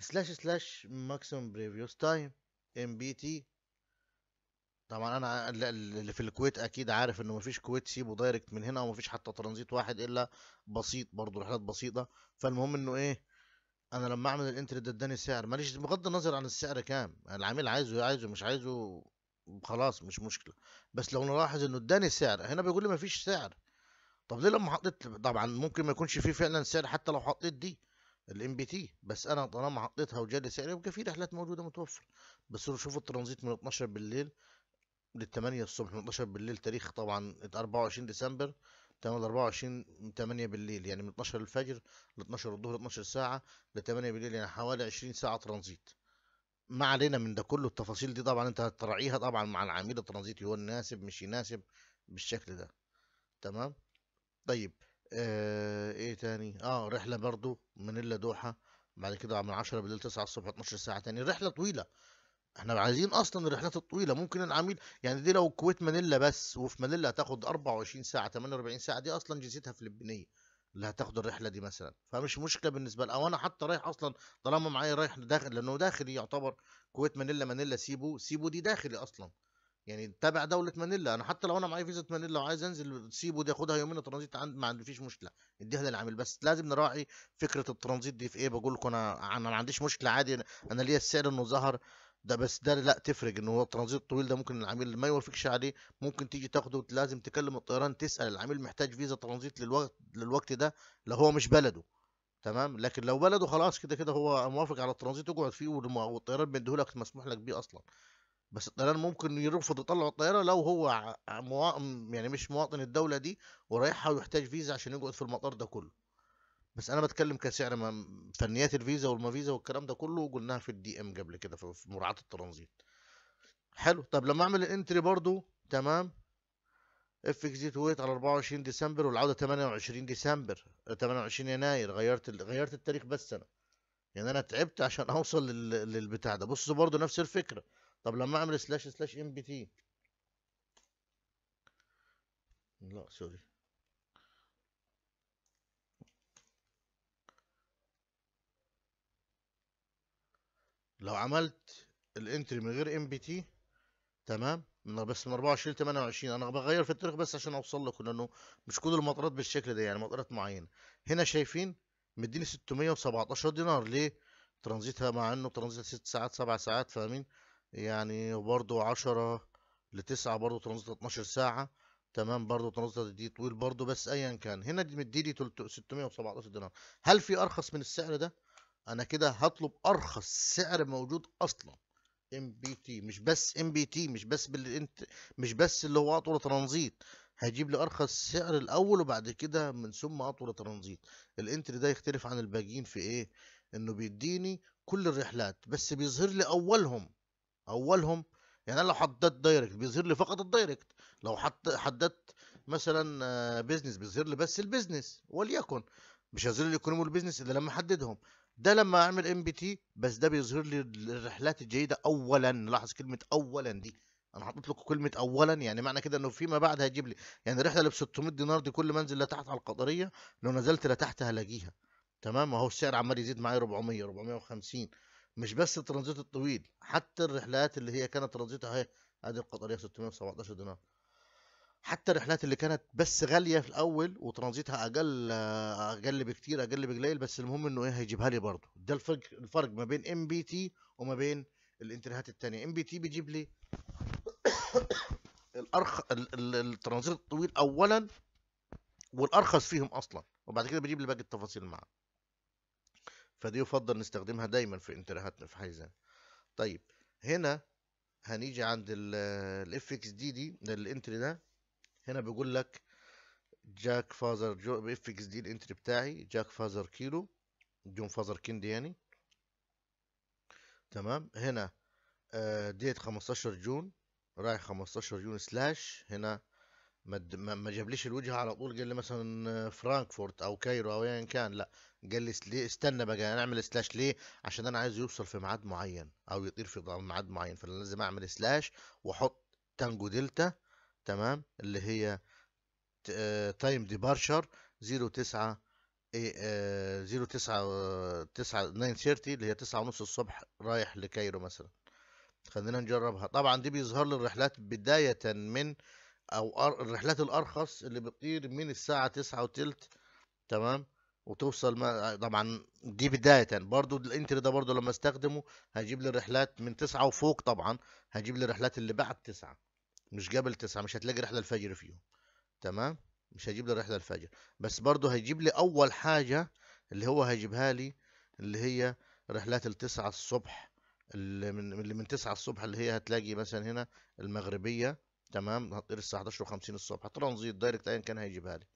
سلاش سلاش ماكسيمم بريفيوس تايم ام بي تي طبعا انا اللي في الكويت اكيد عارف انه مفيش كويت سيبه دايركت من هنا ومفيش حتى ترانزيت واحد الا بسيط برضه رحلات بسيطه فالمهم انه ايه انا لما اعمل الانتر ده اداني سعر ماليش بغض النظر عن السعر كام العميل عايزه عايزه مش عايزه خلاص مش مشكله بس لو نلاحظ انه اداني سعر هنا بيقول لي مفيش سعر طب ليه لما حطيت طبعا ممكن ما يكونش فيه فعلا سعر حتى لو حطيت دي الام بي تي بس انا طالما حطيتها وجالي سعر يبقى في رحلات موجوده متوفر بس شوفوا الترانزيت من 12 بالليل لل 8 الصبح من 12 بالليل تاريخ طبعا 24 ديسمبر تمام 24 من 8 بالليل يعني من 12 الفجر ل 12 الظهر 12 ساعة ل 8 بالليل يعني حوالي 20 ساعة ترانزيت ما علينا من ده كله التفاصيل دي طبعا انت هتراعيها طبعا مع العميل الترانزيتي هو يناسب مش يناسب بالشكل ده تمام طيب آه ايه تاني اه رحلة برضو منيلا دوحة بعد كده من 10 بالليل 9 الصبح 12 ساعة تاني رحلة طويلة احنا عايزين اصلا الرحلات الطويله ممكن العميل يعني دي لو الكويت مانيلا بس وفي مانيلا هتاخد 24 ساعه 48 ساعه دي اصلا جنسيتها فلبينيه اللي هتاخد الرحله دي مثلا فمش مشكله بالنسبه لي او انا حتى رايح اصلا طالما معايا رايح داخل لانه داخلي يعتبر كويت مانيلا مانيلا سيبو سيبو دي داخلي اصلا يعني تابع دوله مانيلا انا حتى لو انا معايا فيزا مانيلا وعايز انزل سيبو دي اخدها يومين ترانزيت عند ما عنديش مشكله اديها للعميل بس لازم نراعي فكره الترانزيت دي في ايه بقول لكم انا انا ما عنديش مشكله عادي انا ليا السعر انه ظهر ده بس ده لا تفرق ان هو الترانزيت الطويل ده ممكن العميل ما يوافقش عليه ممكن تيجي تاخده لازم تكلم الطيران تسال العميل محتاج فيزا ترانزيت للوقت للوقت ده لو هو مش بلده تمام لكن لو بلده خلاص كده كده هو موافق على الترانزيت اقعد فيه والطيران بيديهولك مسموح لك بيه اصلا بس الطيران ممكن يرفض يطلع الطياره لو هو يعني مش مواطن الدوله دي ورايحها ويحتاج فيزا عشان يقعد في المطار ده كله بس انا بتكلم كسعر ما فنيات الفيزا والما فيزا والكلام ده كله قلناها في الدي ام قبل كده في مراعاه الترانزيت حلو طب لما اعمل الانتري برضو تمام اف اكس دي تويت على 24 ديسمبر والعوده 28 ديسمبر 28 آه، يناير غيرت ال... غيرت التاريخ بس انا يعني انا تعبت عشان اوصل لل... للبتاع ده بصوا برضو نفس الفكره طب لما اعمل سلاش سلاش ام بي تي لا سوري لو عملت الانتري من غير ام بي تي تمام من بس من 24 ل 28 انا بغير في التاريخ بس عشان اوصل لكم لانه مش كل المطارات بالشكل ده يعني مطارات معينه هنا شايفين مديني 617 دينار ليه ترانزيتها مع انه ترانزيت 6 ساعات 7 ساعات فاهمين يعني برضو 10 ل 9 برضه ترانزيت 12 ساعه تمام برضه ترانزيت دي طويل برضه بس ايا كان هنا مديني 617 دينار هل في ارخص من السعر ده انا كده هطلب ارخص سعر موجود اصلا ام بي تي مش بس ام بي تي مش بس بالانت مش بس اللي هو اطول ترانزيت هجيب لي ارخص سعر الاول وبعد كده من ثم اطول ترانزيت الانتري ده يختلف عن الباقيين في ايه انه بيديني كل الرحلات بس بيظهر لي اولهم اولهم يعني انا لو حددت دايركت بيظهر لي فقط الدايركت لو حددت مثلا بيزنس آه، بيظهر لي بس البيزنس وليكن مش هيظهر لي كل البيزنس الا لما احددهم ده لما اعمل ام بي تي بس ده بيظهر لي الرحلات الجيده اولا لاحظ كلمه اولا دي انا حاطط لكم كلمه اولا يعني معنى كده انه فيما بعد هيجيب لي يعني رحله اللي ب 600 دينار دي كل ما انزل لتحت على القطريه لو نزلت لتحت هلاقيها تمام اهو السعر عمال يزيد معايا 400 450 مش بس الترانزيت الطويل حتى الرحلات اللي هي كانت ترانزيتها اهي ادي القطريه 617 دينار حتى الرحلات اللي كانت بس غاليه في الاول وترانزيتها اقل اقل بكتير اقل بقليل بس المهم انه ايه هيجيبها لي برضه ده الفرق الفرق ما بين ام بي تي وما بين الانترنت الثانيه ام بي تي بيجيب لي الارخ الترانزيت الطويل اولا والارخص فيهم اصلا وبعد كده بيجيب لي باقي التفاصيل معاه فدي يفضل نستخدمها دايما في انترهاتنا في حيزان طيب هنا هنيجي عند الاف اكس دي دي الانتري ده هنا بيقول لك جاك فازر جو باف اكس دي الانتري بتاعي جاك فازر كيلو جون فازر كيند يعني تمام هنا ديت 15 جون رايح 15 جون سلاش هنا ما جابليش الوجهه على طول قال لي مثلا فرانكفورت آه، او كايرو او ايا كان لا قال لي سلي استنى بقى اعمل سلاش ليه عشان انا عايز يوصل في ميعاد معين او يطير في ميعاد معين فانا لازم اعمل سلاش واحط تانجو دلتا تمام اللي هي تايم ديبارشر 09 09 9 930 اللي هي 9 ونص الصبح رايح لكايرو مثلا خلينا نجربها طبعا دي بيظهر لي الرحلات بداية من او الرحلات الارخص اللي بتطير من الساعة 9 وثلث تمام وتوصل ما طبعا دي بداية برضو الانتر ده برضو لما استخدمه هجيب لي الرحلات من 9 وفوق طبعا هجيب لي الرحلات اللي بعد 9 مش قبل تسعة مش هتلاقي رحلة الفجر فيهم تمام مش هيجيب لي رحلة الفجر بس برضه هيجيب لي أول حاجة اللي هو هيجيبها لي اللي هي رحلات التسعة الصبح اللي من اللي من 9 الصبح اللي هي هتلاقي مثلا هنا المغربية تمام هتطير الساعة 11:50 الصبح ترانزيت دايركت أيا كان هيجيبها لي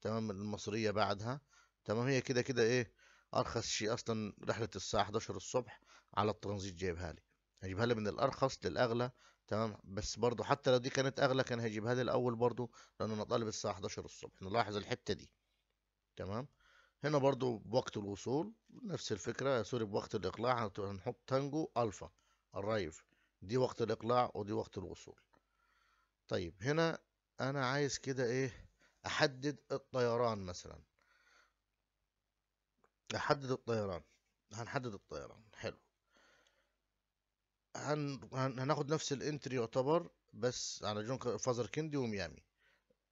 تمام المصرية بعدها تمام هي كده كده إيه أرخص شيء أصلا رحلة الساعة 11 الصبح على الترانزيت جايبها لي هيجيبها لي من الأرخص للأغلى تمام بس برضو حتى لو دي كانت اغلى كان هيجيبها لي الاول برضو لان انا طالب الساعه 11 الصبح نلاحظ الحته دي تمام هنا برضو بوقت الوصول نفس الفكره سوري بوقت الاقلاع هنحط تانجو الفا الرايف دي وقت الاقلاع ودي وقت الوصول طيب هنا انا عايز كده ايه احدد الطيران مثلا احدد الطيران هنحدد الطيران حلو هن... هن... هناخد نفس الانتري يعتبر بس على جون فازر كندي وميامي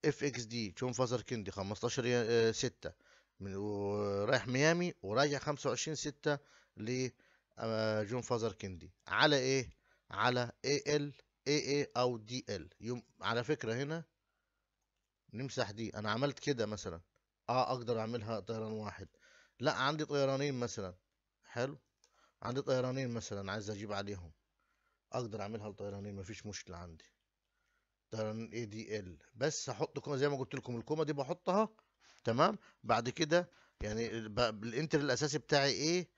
اف اكس دي جون فازر كندي 15 6 من ورايح ميامي وراجع 25 6 ل آه، جون فازر كندي على ايه على اي ال اي اي او دي ال يوم على فكره هنا نمسح دي انا عملت كده مثلا اه اقدر اعملها طيران واحد لا عندي طيرانين مثلا حلو عندي طيرانين مثلا عايز اجيب عليهم اقدر اعملها لطيرانين مفيش مشكله عندي طيران اي دي ال بس هحط كومه زي ما قلت لكم الكومه دي بحطها تمام بعد كده يعني الانتر الاساسي بتاعي ايه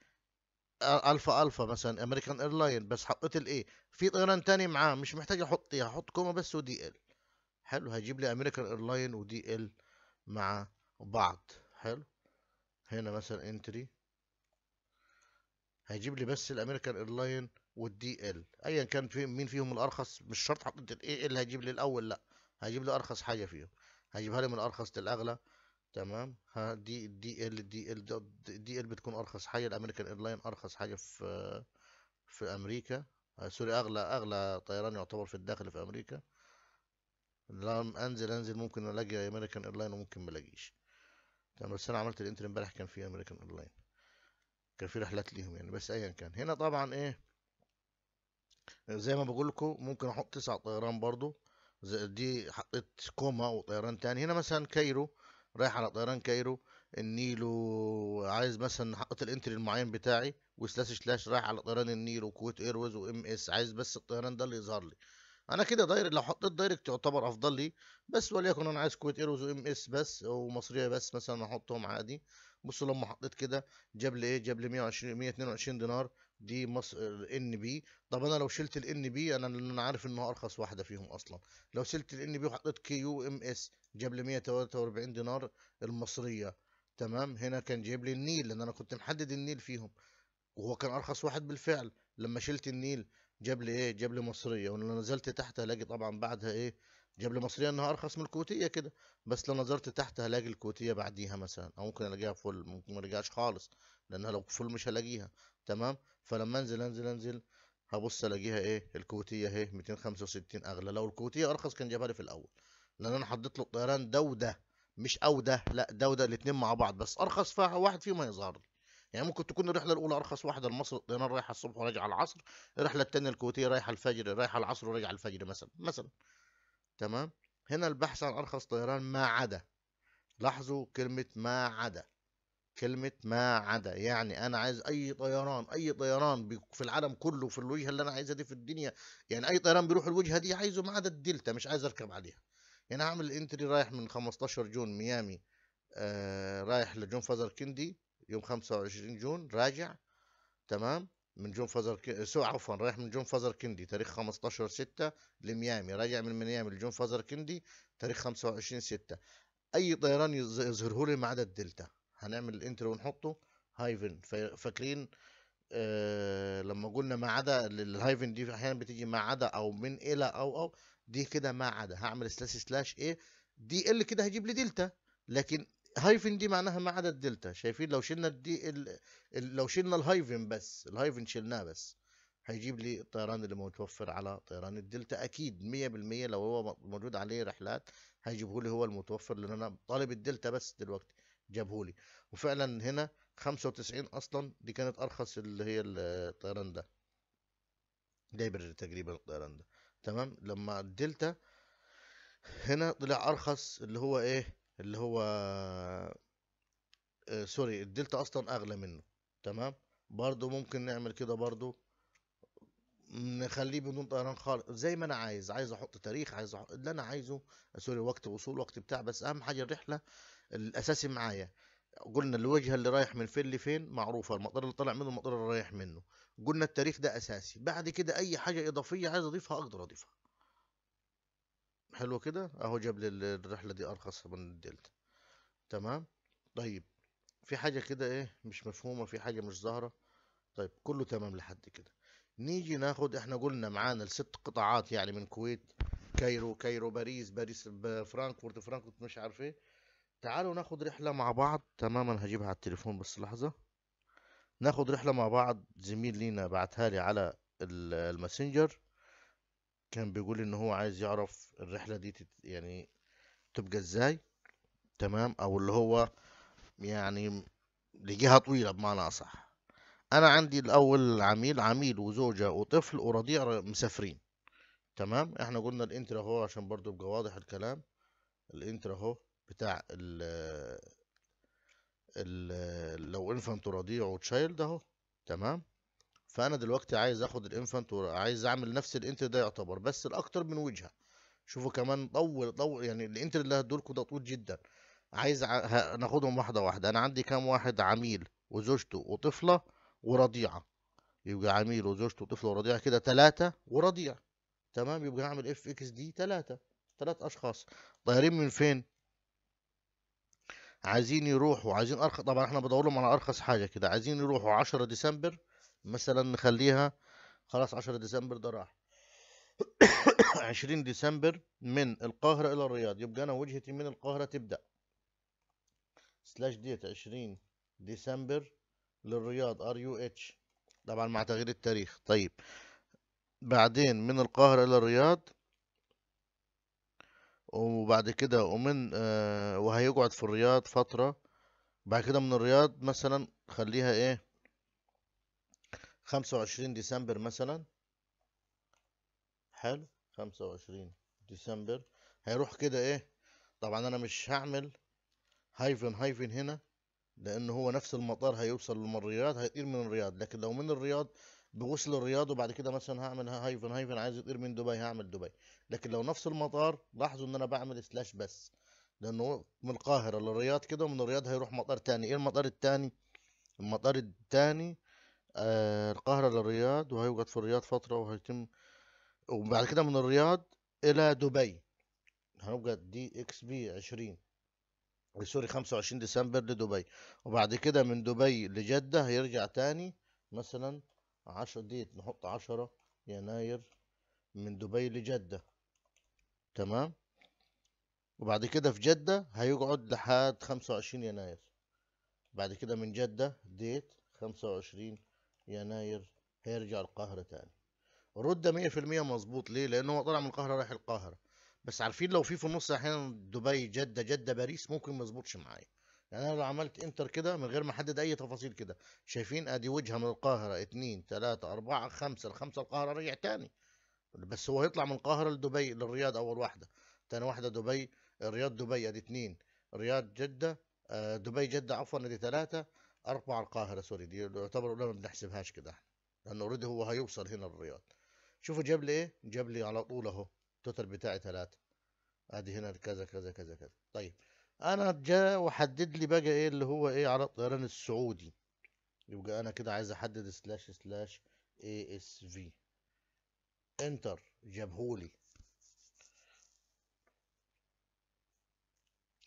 الفا الفا مثلا امريكان ايرلاين بس حطيت الايه في طيران تاني معاه مش محتاج احط ايه هحط كومه بس ودي ال حلو هيجيب لي امريكان ايرلاين ودي ال مع بعض حلو هنا مثلا انتري هيجيب لي بس الامريكان ايرلاين والدي ال ايا كان في مين فيهم الارخص مش شرط حقيقه الاي ال هجيب لي الاول لا هجيب لي ارخص حاجه فيهم هجيبها لي من الارخص للاغلى تمام ها دي دي ال دي ال دي ال بتكون ارخص حاجه الامريكان ايرلاين ارخص حاجه في في امريكا آه، سوري اغلى اغلى طيران يعتبر في الداخل في امريكا لما انزل انزل ممكن الاقي امريكان ايرلاين وممكن ما الاقيش تمام بس انا عملت الانتر امبارح كان في امريكان ايرلاين كان في رحلات ليهم يعني بس ايا كان هنا طبعا ايه زي ما بقول لكم ممكن احط تسع طيران برضو دي حطيت كوما وطيران تاني هنا مثلا كايرو رايح على طيران كايرو النيلو عايز مثلا حطيت الانتري المعين بتاعي وسلاش سلاش رايح على طيران النيل وكويت ايروز وام اس عايز بس الطيران ده اللي يظهر لي انا كده دايركت لو حطيت دايركت يعتبر افضل لي بس وليكن انا عايز كويت ايروز وام اس بس ومصريه بس مثلا احطهم عادي بصوا لما حطيت كده جاب لي ايه جاب لي 120 122 دينار دي مص... الان بي طب انا لو شلت الان بي انا انا عارف انه ارخص واحده فيهم اصلا لو شلت الان بي وحطيت كي يو ام اس جاب لي 143 دينار المصريه تمام هنا كان جايب لي النيل لان انا كنت محدد النيل فيهم وهو كان ارخص واحد بالفعل لما شلت النيل جاب لي ايه جاب لي مصريه ولو نزلت تحت هلاقي طبعا بعدها ايه جاب لي مصريه انها ارخص من الكويتيه كده بس لو نظرت تحت هلاقي الكويتيه بعديها مثلا او ممكن الاقيها فل ممكن ما الاقيهاش خالص لانها لو فول مش هلاقيها تمام فلما انزل انزل انزل هبص الاقيها ايه الكويتيه اهي 265 اغلى لو الكويتيه ارخص كان جابها لي في الاول لان انا حطيت له الطيران ده وده مش او ده لا ده وده الاثنين مع بعض بس ارخص فواحد فيهم هيظهر يعني ممكن تكون الرحله الاولى ارخص واحده لمصر الطيران رايحه الصبح وراجعه العصر الرحله الثانيه الكويتيه رايحه الفجر رايحه العصر وراجعه الفجر مثلا مثلا تمام هنا البحث عن ارخص طيران ما عدا لاحظوا كلمه ما عدا كلمة ما عدا يعني أنا عايز أي طيران أي طيران في العالم كله في الوجهة اللي أنا عايزها دي في الدنيا يعني أي طيران بيروح الوجهة دي عايزه ما عدا الدلتا مش عايز أركب عليها يعني هعمل انتري رايح من 15 جون ميامي آه رايح لجون فازر كندي يوم 25 جون راجع تمام من جون فازر كندي سو عفوا رايح من جون فازر كندي تاريخ 15 6 لميامي راجع من ميامي لجون فازر كندي تاريخ 25 6 اي طيران يظهره لي ما عدا الدلتا هنعمل الانتر ونحطه هايفن فاكرين آه لما قلنا ما عدا الهايفن دي احيانا بتيجي ما عدا او من الى او او دي كده ما عدا هعمل سلاش سلاش ايه دي ال كده هيجيب لي دلتا لكن هايفن دي معناها ما عدا الدلتا شايفين لو شلنا الدي ال... ال... لو شلنا الهايفن بس الهايفن شلناه بس هيجيب لي الطيران اللي متوفر على طيران الدلتا اكيد 100% لو هو موجود عليه رحلات هيجيبه لي هو المتوفر لان انا طالب الدلتا بس دلوقتي جابهولي وفعلا هنا خمسة وتسعين اصلا دي كانت ارخص اللي هي الطيران ده جايبر تقريبا الطيران ده تمام لما الدلتا هنا طلع ارخص اللي هو ايه اللي هو آه سوري الدلتا اصلا اغلى منه تمام برضو ممكن نعمل كده برضو نخليه بدون طيران خالص زي ما انا عايز عايز احط تاريخ عايز أحط... اللي انا عايزه سوري وقت وصول وقت بتاع بس اهم حاجه الرحله الاساسي معايا قلنا الوجهه اللي رايح من فين لفين معروفه المطار اللي طالع منه المطار اللي رايح منه قلنا التاريخ ده اساسي بعد كده اي حاجه اضافيه عايز اضيفها اقدر اضيفها حلو كده اهو جاب لي الرحله دي ارخص من الدلتا تمام طيب في حاجه كده ايه مش مفهومه في حاجه مش ظاهره طيب كله تمام لحد كده نيجي ناخد احنا قلنا معانا الست قطاعات يعني من كويت كايرو كايرو باريس باريس فرانكفورت فرانكفورت مش عارف ايه تعالوا ناخد رحلة مع بعض تماما هجيبها على التليفون بس لحظة ناخد رحلة مع بعض زميل لينا بعتها لي على الماسنجر كان بيقول ان هو عايز يعرف الرحلة دي تت يعني تبقى ازاي تمام او اللي هو يعني لجهة طويلة بمعنى اصح انا عندي الاول عميل عميل وزوجة وطفل ورضيع مسافرين تمام احنا قلنا الانترا اهو عشان برضو يبقى واضح الكلام الانترا اهو بتاع ال ال لو انفانت رضيع وتشايلد اهو تمام فانا دلوقتي عايز اخد الانفانت عايز اعمل نفس الانتر ده يعتبر بس الاكتر من وجهه شوفوا كمان طول طول يعني الانتر اللي هدولكوا ده طويل جدا عايز ع... ناخدهم واحده واحده انا عندي كام واحد عميل وزوجته وطفله ورضيعه يبقى عميل وزوجته وطفله ورضيعه كده ثلاثه ورضيع تمام يبقى هعمل اف اكس دي ثلاثه ثلاث اشخاص طايرين من فين عايزين يروحوا عايزين ارخص طبعا احنا بدور لهم على ارخص حاجه كده عايزين يروحوا 10 ديسمبر مثلا نخليها خلاص 10 ديسمبر ده راح 20 ديسمبر من القاهره الى الرياض يبقى انا وجهتي من القاهره تبدا سلاش ديت 20 ديسمبر للرياض ار يو اتش طبعا مع تغيير التاريخ طيب بعدين من القاهره الى الرياض وبعد كده ومن آه وهيقعد في الرياض فترة بعد كده من الرياض مثلا خليها ايه خمسة وعشرين ديسمبر مثلا حلو خمسة وعشرين ديسمبر هيروح كده ايه طبعا انا مش هعمل هايفن هايفن هنا لان هو نفس المطار هيوصل الرياض هيطير من الرياض لكن لو من الرياض بغسل الرياض وبعد كده مثلا هعمل هايفن هايفن عايز يطير من دبي هعمل دبي لكن لو نفس المطار لاحظوا ان انا بعمل سلاش بس لانه من القاهره للرياض كده ومن الرياض هيروح مطار تاني ايه المطار التاني المطار التاني آه القاهره للرياض وهيوجد في الرياض فتره وهيتم وبعد كده من الرياض الى دبي هنوجد دي اكس بي عشرين آه، سوري خمسة وعشرين ديسمبر لدبي وبعد كده من دبي لجدة هيرجع تاني مثلا عشرة ديت نحط عشرة يناير من دبي لجدة تمام وبعد كده في جدة هيقعد لحد خمسة وعشرين يناير بعد كده من جدة ديت خمسة وعشرين يناير هيرجع القاهرة تاني رد مية في المية مظبوط ليه لأنه هو طالع من القاهرة رايح القاهرة بس عارفين لو في في النص أحيانا دبي جدة جدة باريس ممكن مظبوطش معايا يعني انا لو عملت انتر كده من غير ما احدد اي تفاصيل كده شايفين ادي وجهه من القاهره 2 3 4 5 الخمسه القاهره رجع تاني بس هو هيطلع من القاهره لدبي للرياض اول واحده تاني واحده دبي الرياض دبي ادي 2 رياض جده آه، دبي جده عفوا ادي 3 4 القاهره سوري دي يعتبر ما بنحسبهاش كده احنا لان اوريدي هو هيوصل هنا الرياض شوفوا جاب لي ايه جاب لي على طول اهو التوتال بتاعي 3 ادي هنا كذا كذا كذا كذا طيب انا جا وحدد لي بقى ايه اللي هو ايه عرض الطيران السعودي يبقى انا كده عايز احدد سلاش سلاش اي اس في انتر جابهولي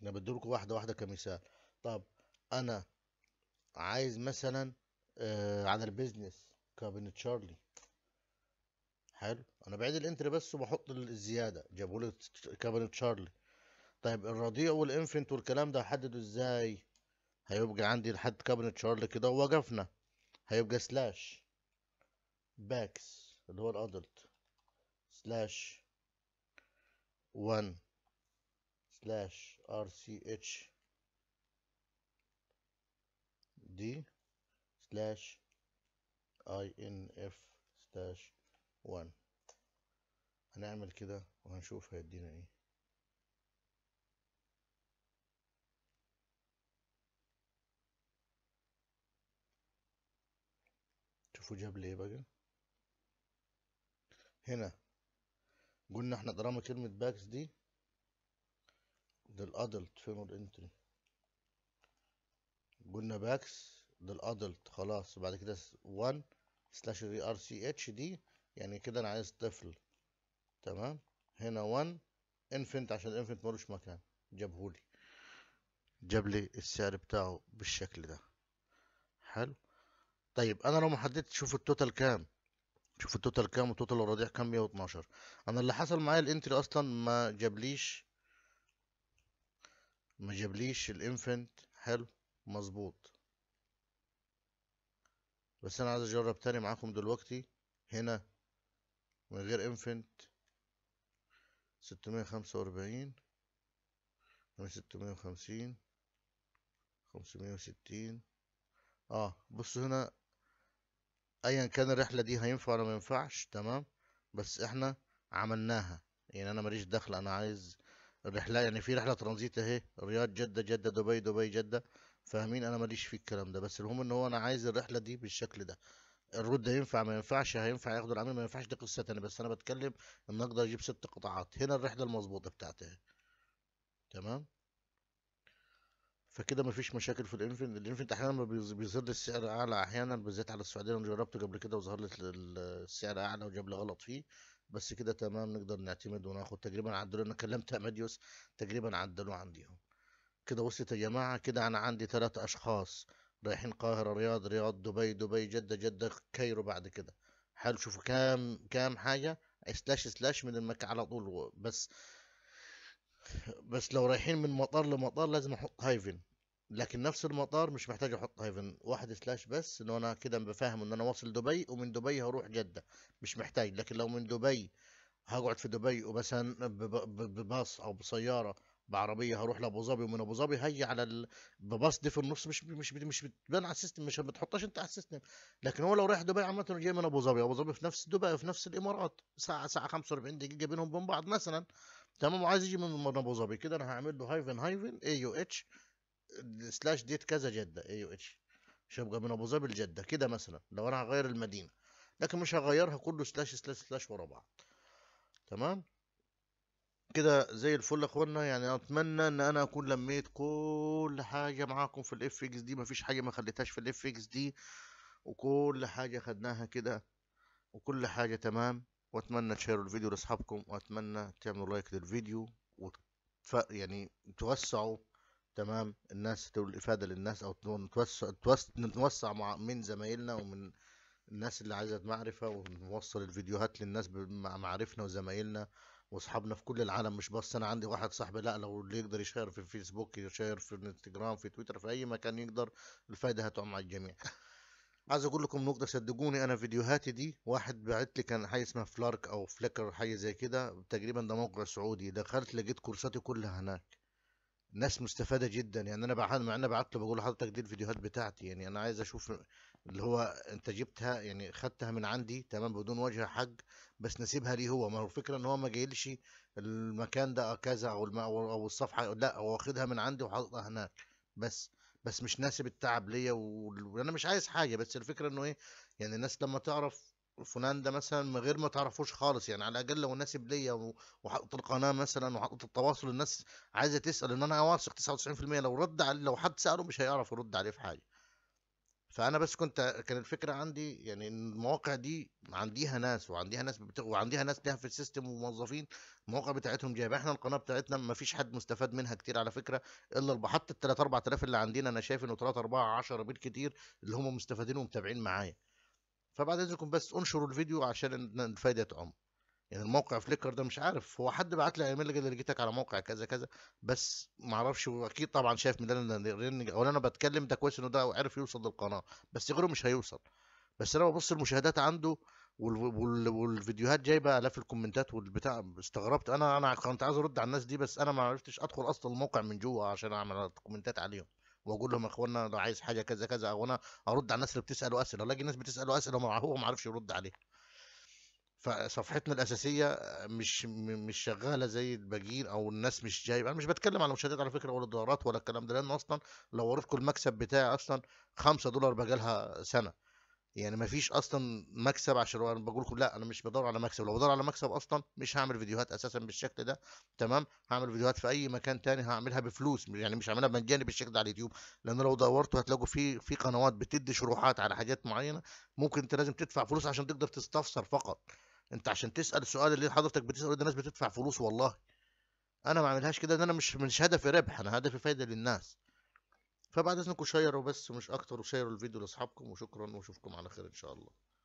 انا بديلكوا واحده واحده كمثال طب انا عايز مثلا آه على البيزنس كابينت تشارلي حلو انا بعيد الانتر بس وبحط الزياده جابهولي كابن كابينت تشارلي طيب الرضيع والانفنت والكلام ده هحدده ازاي هيبقى عندي لحد كابنت شارل كده ووقفنا هيبقى سلاش باكس اللي هو الادلت سلاش 1 سلاش ار سي اتش دي سلاش اي ان اف سلاش 1 هنعمل كده وهنشوف هيدينا ايه شوفوا جاب ليه بقى هنا قلنا احنا طالما كلمة باكس دي ده الادلت فيمور انتري قلنا باكس ده الادلت خلاص بعد كده 1 سلاش في ار سي اتش دي يعني كده انا عايز طفل تمام هنا 1 انفنت عشان الانفنت ملوش مكان جابهولي جاب لي السعر بتاعه بالشكل ده حلو طيب انا لو ما حددتش شوف التوتال كام شوف التوتال كام والتوتال الرضيع كام 112 انا اللي حصل معايا الانتري اصلا ما جابليش ما جابليش الانفنت حلو مظبوط بس انا عايز اجرب تاني معاكم دلوقتي هنا من غير انفنت 645 650 560 اه بصوا هنا ايا كان الرحله دي هينفع ولا ما ينفعش تمام بس احنا عملناها يعني انا ماليش دخل انا عايز الرحله يعني في رحله ترانزيت اهي رياض جده جده دبي دبي جده فاهمين انا ماليش في الكلام ده بس المهم ان هو انا عايز الرحله دي بالشكل ده الرود ده ينفع ما ينفعش هينفع ياخد العميل ما ينفعش دي قصه تانية بس انا بتكلم ان اقدر اجيب ست قطاعات هنا الرحله المظبوطه بتاعتي تمام فكده مفيش مشاكل في الانفنت الانفنت احيانا بيظهر لي السعر اعلى احيانا بالذات على السعوديه انا جربته قبل كده وظهر لي السعر اعلى وجاب لي غلط فيه بس كده تمام نقدر نعتمد وناخد تقريبا عدلوا انا كلمت اماديوس تقريبا عدلوا عنديهم كده وصلت يا جماعه كده انا عندي ثلاث اشخاص رايحين القاهره رياض رياض دبي دبي جده جده كايرو بعد كده حلو شوفوا كام كام حاجه سلاش سلاش من المكان على طول بس بس لو رايحين من مطار لمطار لازم احط هايفن لكن نفس المطار مش محتاج احط هايفن واحد سلاش بس انه انا كده بفهم ان انا واصل دبي ومن دبي هروح جدة مش محتاج لكن لو من دبي هقعد في دبي ومثلا بباص او بسيارة بعربية هروح لابو ظبي ومن ابو ظبي هي على ال... بباص دي في النص مش مش مش بتبان على السيستم مش بتحطهاش انت على السيستم لكن هو لو رايح دبي عامة جاي من ابو ظبي ابو ظبي في نفس دبي في نفس الامارات ساعة ساعة 45 دقيقة بينهم وبين بعض مثلا تمام وعايز يجي من ابو ظبي كده انا هعمل له هايفن هايفن اي يو اتش سلاش ديت كذا جده اي يو اتش مش هبقى من ابو ظبي لجده كده مثلا لو انا هغير المدينه لكن مش هغيرها كله سلاش سلاش سلاش ورا بعض تمام كده زي الفل يا اخوانا يعني اتمنى ان انا اكون لميت كل حاجه معاكم في الاف اكس دي مفيش حاجه ما خليتهاش في الاف اكس دي وكل حاجه خدناها كده وكل حاجه تمام واتمنى تشيروا الفيديو لاصحابكم واتمنى تعملوا لايك للفيديو وتف... يعني توسعوا تمام الناس تقول الافاده للناس او نتوسع توس... نتوسع مع من زمايلنا ومن الناس اللي عايزه معرفه ونوصل الفيديوهات للناس مع معارفنا وزمايلنا واصحابنا في كل العالم مش بس انا عندي واحد صاحبي لا لو اللي يقدر يشير في الفيسبوك يشير في الانستجرام في تويتر في اي مكان يقدر الفايده هتعم على الجميع عايز اقول لكم نقطه صدقوني انا فيديوهاتي دي واحد بعت لي كان حاجه اسمها فلارك او فليكر حاجه زي كده تقريبا ده موقع سعودي دخلت لقيت كورساتي كلها هناك ناس مستفاده جدا يعني انا بعت مع انا بعت له بقول لحضرتك دي الفيديوهات بتاعتي يعني انا عايز اشوف اللي هو انت جبتها يعني خدتها من عندي تمام بدون وجه حق بس نسيبها ليه هو ما هو الفكره ان هو ما جايلش المكان ده كذا او او الصفحه لا هو واخدها من عندي وحاططها هناك بس بس مش ناسب التعب ليا وانا مش عايز حاجه بس الفكره انه ايه يعني الناس لما تعرف فلان ده مثلا من غير ما تعرفوش خالص يعني على الاقل لو ناسب ليا وحققت القناه مثلا وحققت التواصل الناس عايزه تسال ان انا واثق 99% لو رد علي لو حد ساله مش هيعرف يرد عليه في حاجه فانا بس كنت كان الفكره عندي يعني ان المواقع دي عنديها ناس وعنديها ناس بت... وعنديها ناس ليها في السيستم وموظفين المواقع بتاعتهم جايبه احنا القناه بتاعتنا ما فيش حد مستفاد منها كتير على فكره الا حتى ال 3 4000 اللي عندنا انا شايف انه 3 4 10 بالكتير اللي هم مستفادين ومتابعين معايا فبعد اذنكم بس انشروا الفيديو عشان الفايده تعم يعني الموقع فليكر ده مش عارف هو حد بعت لي ايميل كده لقيتك على موقع كذا كذا بس ما اعرفش واكيد طبعا شايف من ده او انا بتكلم ده كويس انه ده عرف يوصل للقناه بس غيره مش هيوصل بس انا ببص المشاهدات عنده والفيديوهات جايبه الاف الكومنتات والبتاع استغربت انا انا كنت عايز ارد على الناس دي بس انا ما عرفتش ادخل اصلا الموقع من جوه عشان اعمل كومنتات عليهم واقول لهم يا اخوانا لو عايز حاجه كذا كذا او انا ارد على الناس اللي بتساله اسئله الاقي الناس بتساله اسئله هو ما عرفش يرد عليها فصفحتنا الاساسيه آه، مش مش شغاله زي الباجيين او الناس مش جايبه انا مش بتكلم على المشاهدات على فكره ولا الدولارات ولا الكلام ده لان اصلا لو وريتكم المكسب بتاعي اصلا 5 دولار بقالها سنه يعني ما فيش اصلا مكسب عشان انا بقول لكم لا انا مش بدور على مكسب لو بدور على مكسب اصلا مش هعمل فيديوهات اساسا بالشكل ده تمام هعمل فيديوهات في اي مكان تاني هعملها بفلوس يعني مش هعملها مجاني بالشكل ده على اليوتيوب لان لو دورتوا هتلاقوا في في قنوات بتدي شروحات على حاجات معينه ممكن انت لازم تدفع فلوس عشان تقدر تستفسر فقط انت عشان تسال السؤال اللي حضرتك بتساله ده الناس بتدفع فلوس والله انا ما اعملهاش كده ان انا مش مش هدفي ربح انا هدفي فايده للناس فبعد اذنكم شيروا بس مش اكتر وشيروا الفيديو لاصحابكم وشكرا واشوفكم على خير ان شاء الله